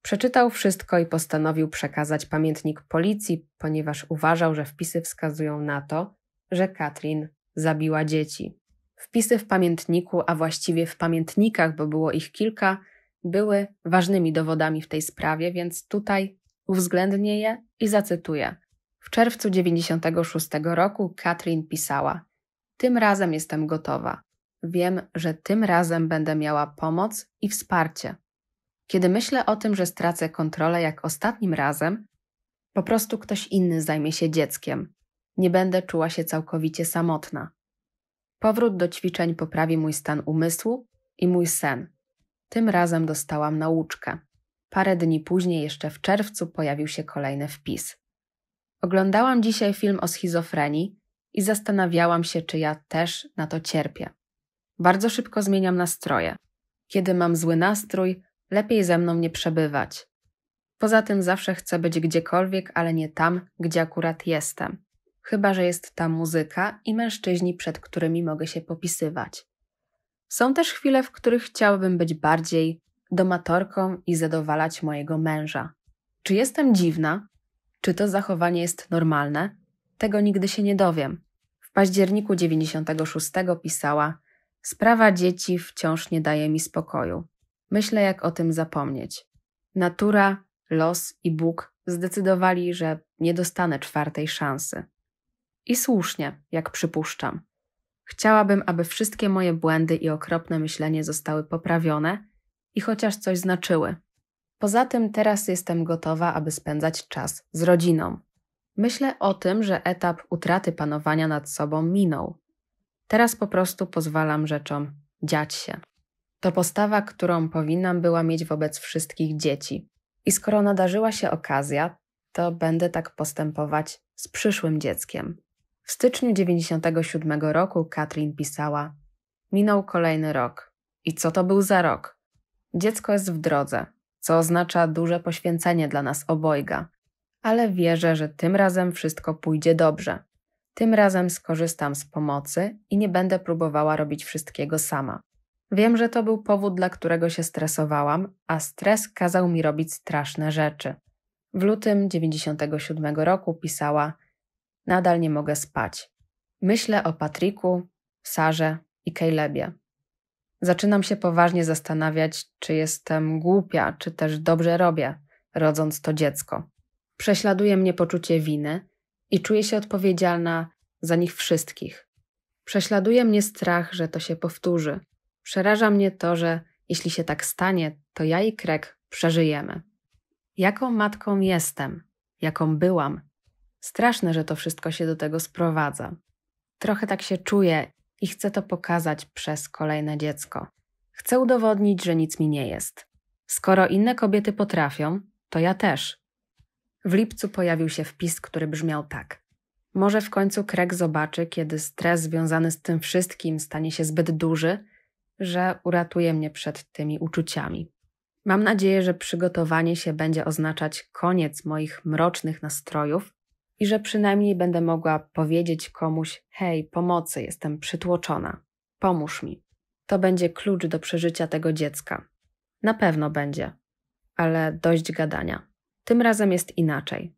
Przeczytał wszystko i postanowił przekazać pamiętnik policji, ponieważ uważał, że wpisy wskazują na to, że Katrin zabiła dzieci. Wpisy w pamiętniku, a właściwie w pamiętnikach, bo było ich kilka, były ważnymi dowodami w tej sprawie, więc tutaj uwzględnię je i zacytuję. W czerwcu 96 roku Katrin pisała: Tym razem jestem gotowa. Wiem, że tym razem będę miała pomoc i wsparcie. Kiedy myślę o tym, że stracę kontrolę jak ostatnim razem, po prostu ktoś inny zajmie się dzieckiem. Nie będę czuła się całkowicie samotna. Powrót do ćwiczeń poprawi mój stan umysłu i mój sen. Tym razem dostałam nauczkę. Parę dni później, jeszcze w czerwcu, pojawił się kolejny wpis. Oglądałam dzisiaj film o schizofrenii i zastanawiałam się, czy ja też na to cierpię. Bardzo szybko zmieniam nastroje. Kiedy mam zły nastrój, lepiej ze mną nie przebywać. Poza tym zawsze chcę być gdziekolwiek, ale nie tam, gdzie akurat jestem. Chyba, że jest ta muzyka i mężczyźni, przed którymi mogę się popisywać. Są też chwile, w których chciałabym być bardziej domatorką i zadowalać mojego męża. Czy jestem dziwna? Czy to zachowanie jest normalne? Tego nigdy się nie dowiem. W październiku 96 pisała: Sprawa dzieci wciąż nie daje mi spokoju. Myślę, jak o tym zapomnieć. Natura, los i Bóg zdecydowali, że nie dostanę czwartej szansy. I słusznie, jak przypuszczam. Chciałabym, aby wszystkie moje błędy i okropne myślenie zostały poprawione i chociaż coś znaczyły. Poza tym teraz jestem gotowa, aby spędzać czas z rodziną. Myślę o tym, że etap utraty panowania nad sobą minął. Teraz po prostu pozwalam rzeczom dziać się. To postawa, którą powinnam była mieć wobec wszystkich dzieci. I skoro nadarzyła się okazja, to będę tak postępować z przyszłym dzieckiem. W styczniu 97 roku Katrin pisała: Minął kolejny rok. I co to był za rok? Dziecko jest w drodze, co oznacza duże poświęcenie dla nas obojga. Ale wierzę, że tym razem wszystko pójdzie dobrze. Tym razem skorzystam z pomocy i nie będę próbowała robić wszystkiego sama. Wiem, że to był powód, dla którego się stresowałam, a stres kazał mi robić straszne rzeczy. W lutym 97 roku pisała: Nadal nie mogę spać. Myślę o Patriku, Sarze i Kejlebie. Zaczynam się poważnie zastanawiać, czy jestem głupia, czy też dobrze robię, rodząc to dziecko. Prześladuje mnie poczucie winy i czuję się odpowiedzialna za nich wszystkich. Prześladuje mnie strach, że to się powtórzy. Przeraża mnie to, że jeśli się tak stanie, to ja i Krek przeżyjemy. Jaką matką jestem, jaką byłam, Straszne, że to wszystko się do tego sprowadza. Trochę tak się czuję i chcę to pokazać przez kolejne dziecko. Chcę udowodnić, że nic mi nie jest. Skoro inne kobiety potrafią, to ja też. W lipcu pojawił się wpis, który brzmiał tak. Może w końcu Krek zobaczy, kiedy stres związany z tym wszystkim stanie się zbyt duży, że uratuje mnie przed tymi uczuciami. Mam nadzieję, że przygotowanie się będzie oznaczać koniec moich mrocznych nastrojów i że przynajmniej będę mogła powiedzieć komuś: Hej, pomocy, jestem przytłoczona, pomóż mi. To będzie klucz do przeżycia tego dziecka. Na pewno będzie, ale dość gadania. Tym razem jest inaczej.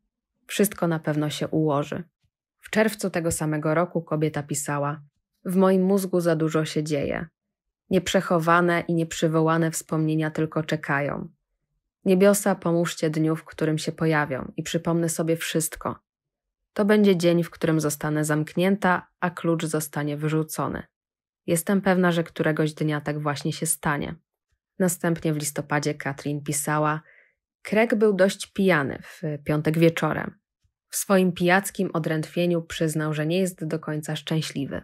Wszystko na pewno się ułoży. W czerwcu tego samego roku kobieta pisała: W moim mózgu za dużo się dzieje. Nieprzechowane i nieprzywołane wspomnienia tylko czekają. Niebiosa, pomóżcie dniu, w którym się pojawią i przypomnę sobie wszystko, to będzie dzień, w którym zostanę zamknięta, a klucz zostanie wyrzucony. Jestem pewna, że któregoś dnia tak właśnie się stanie. Następnie w listopadzie Katrin pisała: Kreg był dość pijany w piątek wieczorem. W swoim pijackim odrętwieniu przyznał, że nie jest do końca szczęśliwy.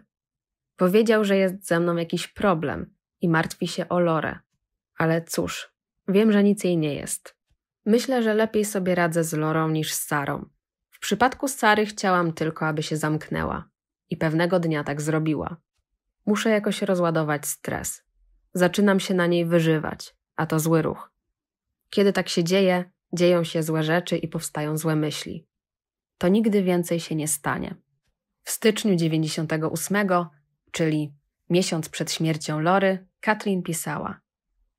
Powiedział, że jest ze mną jakiś problem i martwi się o Lorę. Ale cóż, wiem, że nic jej nie jest. Myślę, że lepiej sobie radzę z Lorą niż z Sarą. W przypadku Sary chciałam tylko, aby się zamknęła. I pewnego dnia tak zrobiła. Muszę jakoś rozładować stres. Zaczynam się na niej wyżywać, a to zły ruch. Kiedy tak się dzieje, dzieją się złe rzeczy i powstają złe myśli. To nigdy więcej się nie stanie. W styczniu 98, czyli miesiąc przed śmiercią Lory, Katrin pisała: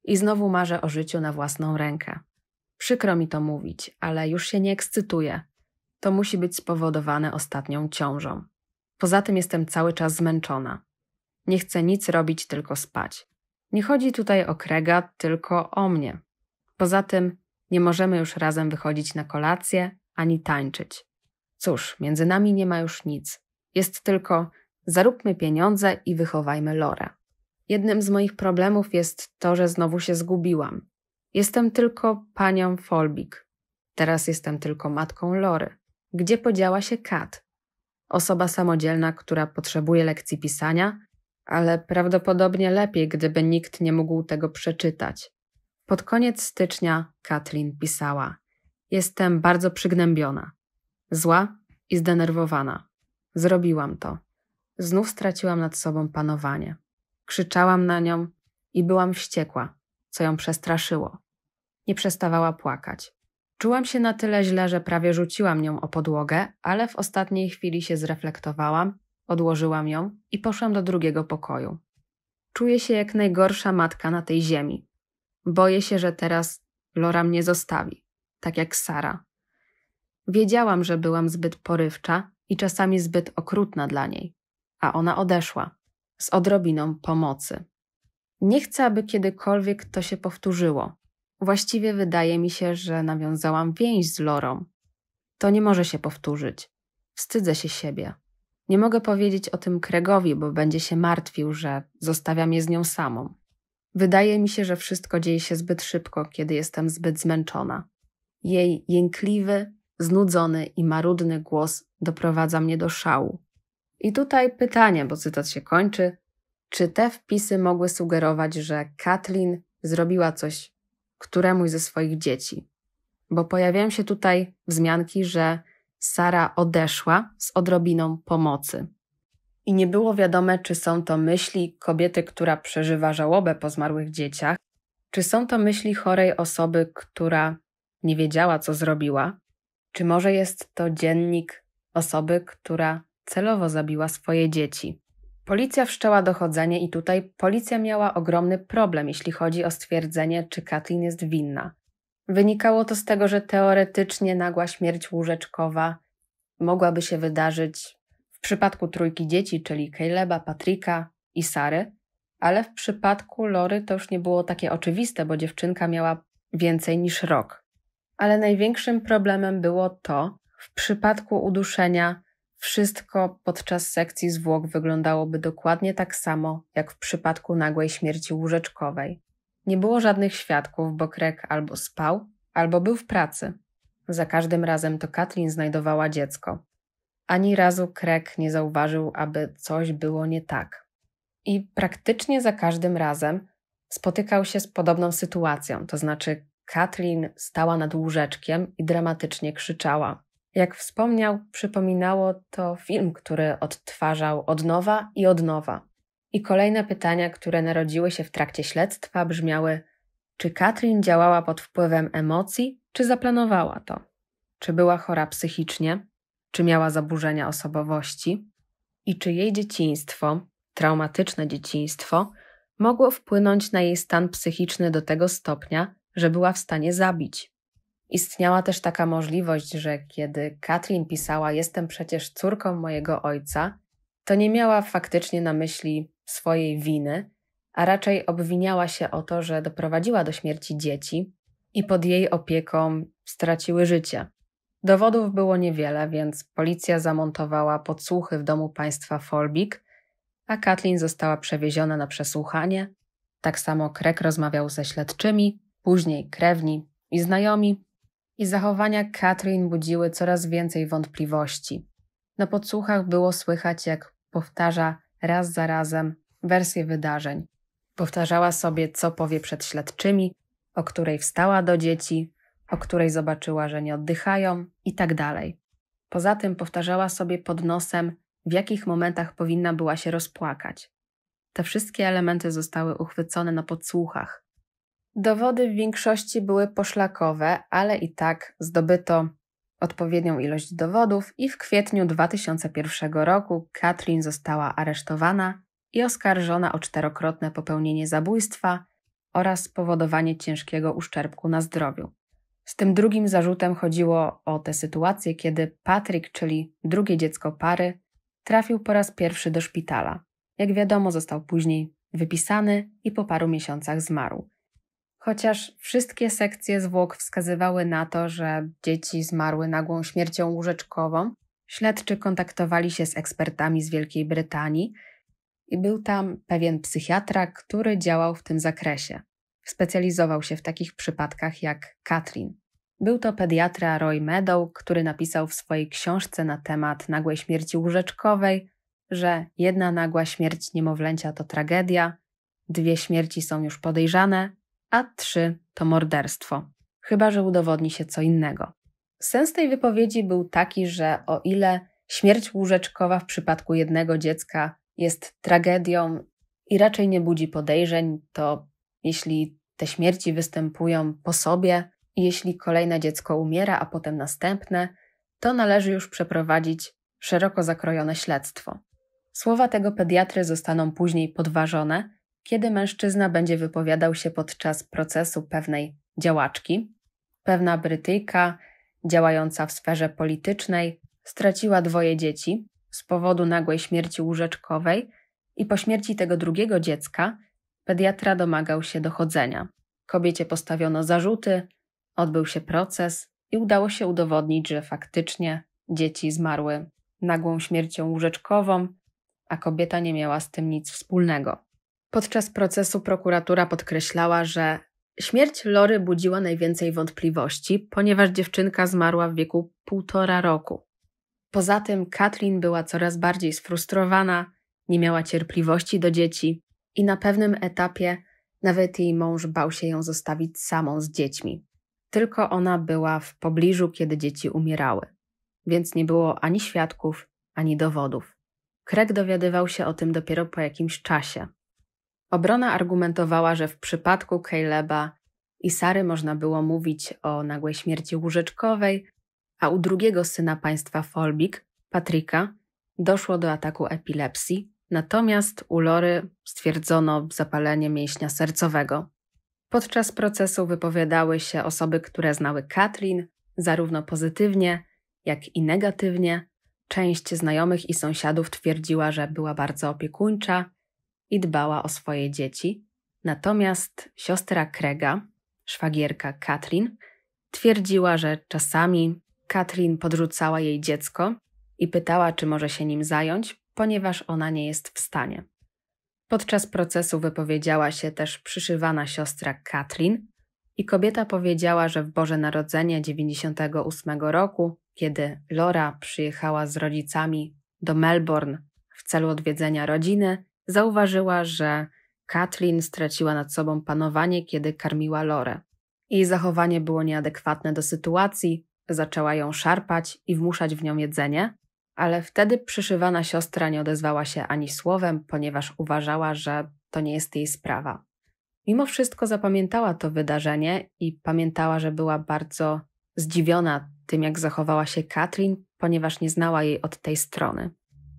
I znowu marzę o życiu na własną rękę. Przykro mi to mówić, ale już się nie ekscytuję, to musi być spowodowane ostatnią ciążą. Poza tym jestem cały czas zmęczona. Nie chcę nic robić, tylko spać. Nie chodzi tutaj o Krega, tylko o mnie. Poza tym nie możemy już razem wychodzić na kolację ani tańczyć. Cóż, między nami nie ma już nic. Jest tylko zaróbmy pieniądze i wychowajmy Lorę. Jednym z moich problemów jest to, że znowu się zgubiłam. Jestem tylko panią Folbik. Teraz jestem tylko matką Lory gdzie podziała się Kat, osoba samodzielna, która potrzebuje lekcji pisania, ale prawdopodobnie lepiej, gdyby nikt nie mógł tego przeczytać. Pod koniec stycznia Katlin pisała: Jestem bardzo przygnębiona, zła i zdenerwowana. Zrobiłam to. Znów straciłam nad sobą panowanie. Krzyczałam na nią i byłam wściekła, co ją przestraszyło. Nie przestawała płakać. Czułam się na tyle źle, że prawie rzuciłam nią o podłogę, ale w ostatniej chwili się zreflektowałam, odłożyłam ją i poszłam do drugiego pokoju. Czuję się jak najgorsza matka na tej ziemi. Boję się, że teraz Lora mnie zostawi, tak jak Sara. Wiedziałam, że byłam zbyt porywcza i czasami zbyt okrutna dla niej, a ona odeszła z odrobiną pomocy. Nie chcę, aby kiedykolwiek to się powtórzyło. Właściwie wydaje mi się, że nawiązałam więź z Lorą. To nie może się powtórzyć. Wstydzę się siebie. Nie mogę powiedzieć o tym Kregowi, bo będzie się martwił, że zostawiam je z nią samą. Wydaje mi się, że wszystko dzieje się zbyt szybko, kiedy jestem zbyt zmęczona. Jej jękliwy, znudzony i marudny głos doprowadza mnie do szału. I tutaj pytanie, bo cytat się kończy. Czy te wpisy mogły sugerować, że Katlin zrobiła coś któremuś ze swoich dzieci. Bo pojawiają się tutaj wzmianki, że Sara odeszła z odrobiną pomocy. I nie było wiadome, czy są to myśli kobiety, która przeżywa żałobę po zmarłych dzieciach, czy są to myśli chorej osoby, która nie wiedziała, co zrobiła, czy może jest to dziennik osoby, która celowo zabiła swoje dzieci. Policja wszczęła dochodzenie i tutaj policja miała ogromny problem, jeśli chodzi o stwierdzenie, czy Kathleen jest winna. Wynikało to z tego, że teoretycznie nagła śmierć łóżeczkowa mogłaby się wydarzyć w przypadku trójki dzieci, czyli Caleba, Patryka i Sary, ale w przypadku Lory to już nie było takie oczywiste, bo dziewczynka miała więcej niż rok. Ale największym problemem było to, w przypadku uduszenia wszystko podczas sekcji zwłok wyglądałoby dokładnie tak samo, jak w przypadku nagłej śmierci łóżeczkowej. Nie było żadnych świadków, bo Krek albo spał, albo był w pracy. Za każdym razem to Katlin znajdowała dziecko. Ani razu Krek nie zauważył, aby coś było nie tak. I praktycznie za każdym razem spotykał się z podobną sytuacją, to znaczy Katlin stała nad łóżeczkiem i dramatycznie krzyczała. Jak wspomniał, przypominało to film, który odtwarzał od nowa i od nowa. I kolejne pytania, które narodziły się w trakcie śledztwa, brzmiały: czy Katrin działała pod wpływem emocji, czy zaplanowała to? Czy była chora psychicznie? Czy miała zaburzenia osobowości? I czy jej dzieciństwo, traumatyczne dzieciństwo, mogło wpłynąć na jej stan psychiczny do tego stopnia, że była w stanie zabić? Istniała też taka możliwość, że kiedy Katrin pisała Jestem przecież córką mojego ojca, to nie miała faktycznie na myśli swojej winy, a raczej obwiniała się o to, że doprowadziła do śmierci dzieci i pod jej opieką straciły życie. Dowodów było niewiele, więc policja zamontowała podsłuchy w domu państwa Folbik, a Katlin została przewieziona na przesłuchanie. Tak samo Krek rozmawiał ze śledczymi, później krewni i znajomi, i zachowania Katrin budziły coraz więcej wątpliwości. Na podsłuchach było słychać, jak powtarza raz za razem wersję wydarzeń. Powtarzała sobie, co powie przed śledczymi, o której wstała do dzieci, o której zobaczyła, że nie oddychają i tak dalej. Poza tym powtarzała sobie pod nosem, w jakich momentach powinna była się rozpłakać. Te wszystkie elementy zostały uchwycone na podsłuchach. Dowody w większości były poszlakowe, ale i tak zdobyto odpowiednią ilość dowodów i w kwietniu 2001 roku Katrin została aresztowana i oskarżona o czterokrotne popełnienie zabójstwa oraz spowodowanie ciężkiego uszczerbku na zdrowiu. Z tym drugim zarzutem chodziło o tę sytuację, kiedy Patrick, czyli drugie dziecko pary, trafił po raz pierwszy do szpitala. Jak wiadomo, został później wypisany i po paru miesiącach zmarł. Chociaż wszystkie sekcje zwłok wskazywały na to, że dzieci zmarły nagłą śmiercią łóżeczkową, śledczy kontaktowali się z ekspertami z Wielkiej Brytanii i był tam pewien psychiatra, który działał w tym zakresie. Specjalizował się w takich przypadkach jak Katrin. Był to pediatra Roy Meadow, który napisał w swojej książce na temat nagłej śmierci łóżeczkowej, że jedna nagła śmierć niemowlęcia to tragedia, dwie śmierci są już podejrzane, a trzy to morderstwo, chyba że udowodni się co innego. Sens tej wypowiedzi był taki, że o ile śmierć łóżeczkowa w przypadku jednego dziecka jest tragedią i raczej nie budzi podejrzeń, to jeśli te śmierci występują po sobie, jeśli kolejne dziecko umiera, a potem następne, to należy już przeprowadzić szeroko zakrojone śledztwo. Słowa tego pediatry zostaną później podważone, kiedy mężczyzna będzie wypowiadał się podczas procesu pewnej działaczki. Pewna Brytyjka, działająca w sferze politycznej, straciła dwoje dzieci z powodu nagłej śmierci łóżeczkowej i po śmierci tego drugiego dziecka pediatra domagał się dochodzenia. Kobiecie postawiono zarzuty, odbył się proces i udało się udowodnić, że faktycznie dzieci zmarły nagłą śmiercią łóżeczkową, a kobieta nie miała z tym nic wspólnego. Podczas procesu prokuratura podkreślała, że śmierć Lory budziła najwięcej wątpliwości, ponieważ dziewczynka zmarła w wieku półtora roku. Poza tym Katlin była coraz bardziej sfrustrowana, nie miała cierpliwości do dzieci i na pewnym etapie nawet jej mąż bał się ją zostawić samą z dziećmi. Tylko ona była w pobliżu, kiedy dzieci umierały, więc nie było ani świadków, ani dowodów. Craig dowiadywał się o tym dopiero po jakimś czasie. Obrona argumentowała, że w przypadku Caleba i Sary można było mówić o nagłej śmierci łóżeczkowej, a u drugiego syna państwa Folbik, Patryka, doszło do ataku epilepsji, natomiast u Lory stwierdzono zapalenie mięśnia sercowego. Podczas procesu wypowiadały się osoby, które znały Katlin, zarówno pozytywnie, jak i negatywnie. Część znajomych i sąsiadów twierdziła, że była bardzo opiekuńcza, i dbała o swoje dzieci. Natomiast siostra Krega, szwagierka Katrin, twierdziła, że czasami Katrin podrzucała jej dziecko i pytała, czy może się nim zająć, ponieważ ona nie jest w stanie. Podczas procesu wypowiedziała się też przyszywana siostra Katrin i kobieta powiedziała, że w Boże Narodzenie 98 roku, kiedy Lora przyjechała z rodzicami do Melbourne w celu odwiedzenia rodziny, zauważyła, że Kathleen straciła nad sobą panowanie, kiedy karmiła Lore. Jej zachowanie było nieadekwatne do sytuacji, zaczęła ją szarpać i wmuszać w nią jedzenie, ale wtedy przyszywana siostra nie odezwała się ani słowem, ponieważ uważała, że to nie jest jej sprawa. Mimo wszystko zapamiętała to wydarzenie i pamiętała, że była bardzo zdziwiona tym, jak zachowała się Katrin, ponieważ nie znała jej od tej strony.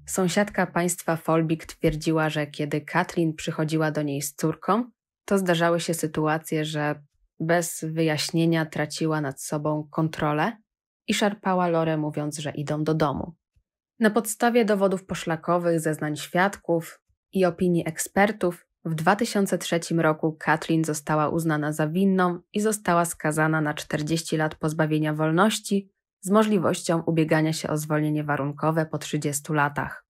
Sąsiadka państwa Folbik twierdziła, że kiedy Katrin przychodziła do niej z córką, to zdarzały się sytuacje, że bez wyjaśnienia traciła nad sobą kontrolę i szarpała Lorę, mówiąc, że idą do domu. Na podstawie dowodów poszlakowych, zeznań świadków i opinii ekspertów, w 2003 roku Katrin została uznana za winną i została skazana na 40 lat pozbawienia wolności z możliwością ubiegania się o zwolnienie warunkowe po 30 latach.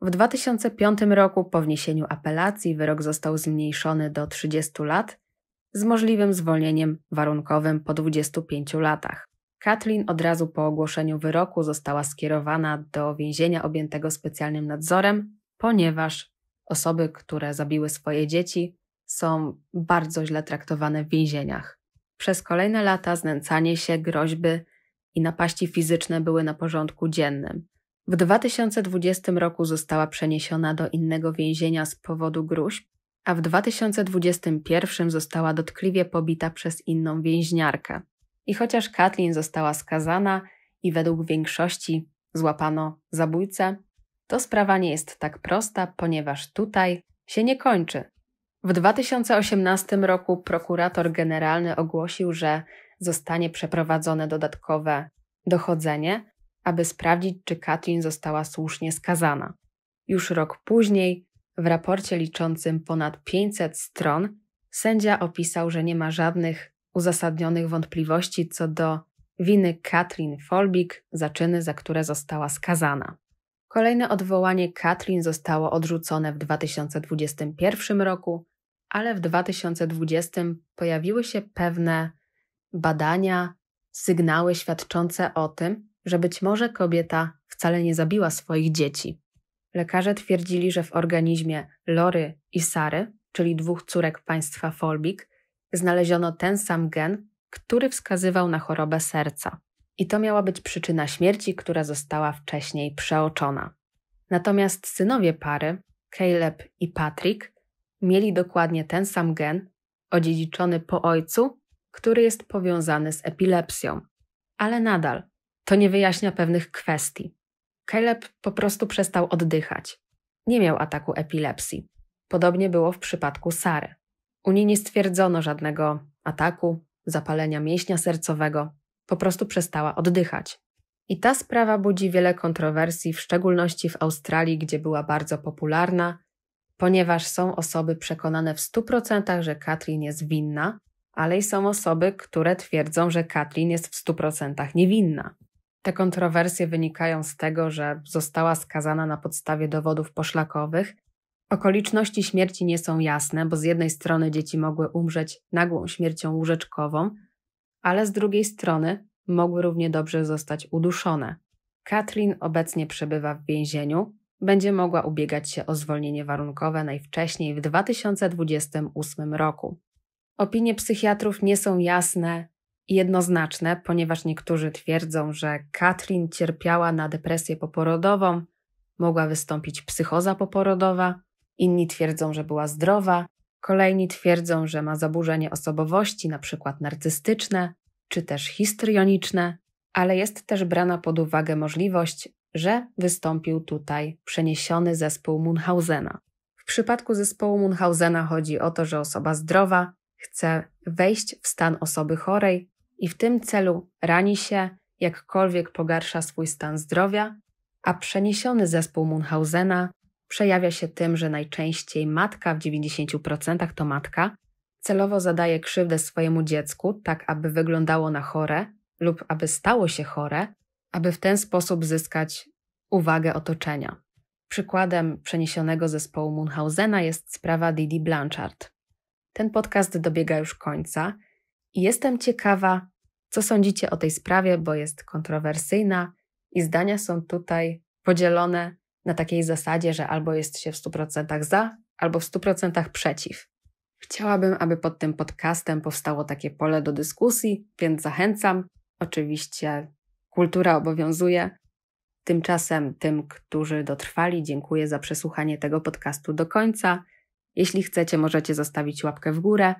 W 2005 roku po wniesieniu apelacji wyrok został zmniejszony do 30 lat z możliwym zwolnieniem warunkowym po 25 latach. Kathleen od razu po ogłoszeniu wyroku została skierowana do więzienia objętego specjalnym nadzorem, ponieważ osoby, które zabiły swoje dzieci, są bardzo źle traktowane w więzieniach. Przez kolejne lata znęcanie się, groźby i napaści fizyczne były na porządku dziennym. W 2020 roku została przeniesiona do innego więzienia z powodu gruźb, a w 2021 została dotkliwie pobita przez inną więźniarkę. I chociaż Kathleen została skazana i według większości złapano zabójcę, to sprawa nie jest tak prosta, ponieważ tutaj się nie kończy. W 2018 roku prokurator generalny ogłosił, że zostanie przeprowadzone dodatkowe dochodzenie, aby sprawdzić, czy Katrin została słusznie skazana. Już rok później, w raporcie liczącym ponad 500 stron, sędzia opisał, że nie ma żadnych uzasadnionych wątpliwości co do winy Katrin Folbik za czyny, za które została skazana. Kolejne odwołanie Katrin zostało odrzucone w 2021 roku, ale w 2020 pojawiły się pewne badania, sygnały świadczące o tym, że być może kobieta wcale nie zabiła swoich dzieci. Lekarze twierdzili, że w organizmie Lory i Sary, czyli dwóch córek państwa Folbik, znaleziono ten sam gen, który wskazywał na chorobę serca. I to miała być przyczyna śmierci, która została wcześniej przeoczona. Natomiast synowie pary, Caleb i Patrick, mieli dokładnie ten sam gen, odziedziczony po ojcu który jest powiązany z epilepsją. Ale nadal to nie wyjaśnia pewnych kwestii. Caleb po prostu przestał oddychać. Nie miał ataku epilepsji. Podobnie było w przypadku Sary. U niej nie stwierdzono żadnego ataku, zapalenia mięśnia sercowego, po prostu przestała oddychać. I ta sprawa budzi wiele kontrowersji, w szczególności w Australii, gdzie była bardzo popularna, ponieważ są osoby przekonane w 100% że Katrin jest winna ale i są osoby, które twierdzą, że Katlin jest w 100% niewinna. Te kontrowersje wynikają z tego, że została skazana na podstawie dowodów poszlakowych. Okoliczności śmierci nie są jasne, bo z jednej strony dzieci mogły umrzeć nagłą śmiercią łóżeczkową, ale z drugiej strony mogły równie dobrze zostać uduszone. Katrin obecnie przebywa w więzieniu, będzie mogła ubiegać się o zwolnienie warunkowe najwcześniej w 2028 roku. Opinie psychiatrów nie są jasne i jednoznaczne, ponieważ niektórzy twierdzą, że Katrin cierpiała na depresję poporodową, mogła wystąpić psychoza poporodowa, inni twierdzą, że była zdrowa, kolejni twierdzą, że ma zaburzenie osobowości, np. narcystyczne czy też histrioniczne, ale jest też brana pod uwagę możliwość, że wystąpił tutaj przeniesiony zespół Munhausena. W przypadku zespołu Munhausena chodzi o to, że osoba zdrowa chce wejść w stan osoby chorej i w tym celu rani się, jakkolwiek pogarsza swój stan zdrowia, a przeniesiony zespół Munchausena przejawia się tym, że najczęściej matka w 90% to matka, celowo zadaje krzywdę swojemu dziecku, tak aby wyglądało na chore lub aby stało się chore, aby w ten sposób zyskać uwagę otoczenia. Przykładem przeniesionego zespołu Munchausena jest sprawa Didi Blanchard ten podcast dobiega już końca i jestem ciekawa, co sądzicie o tej sprawie, bo jest kontrowersyjna i zdania są tutaj podzielone na takiej zasadzie, że albo jest się w 100% za, albo w 100% przeciw. Chciałabym, aby pod tym podcastem powstało takie pole do dyskusji, więc zachęcam. Oczywiście kultura obowiązuje. Tymczasem tym, którzy dotrwali, dziękuję za przesłuchanie tego podcastu do końca. Jeśli chcecie, możecie zostawić łapkę w górę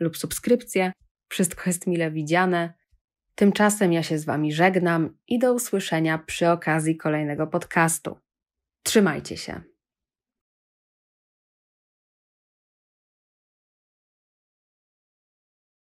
lub subskrypcję. Wszystko jest mile widziane. Tymczasem ja się z Wami żegnam i do usłyszenia przy okazji kolejnego podcastu. Trzymajcie się.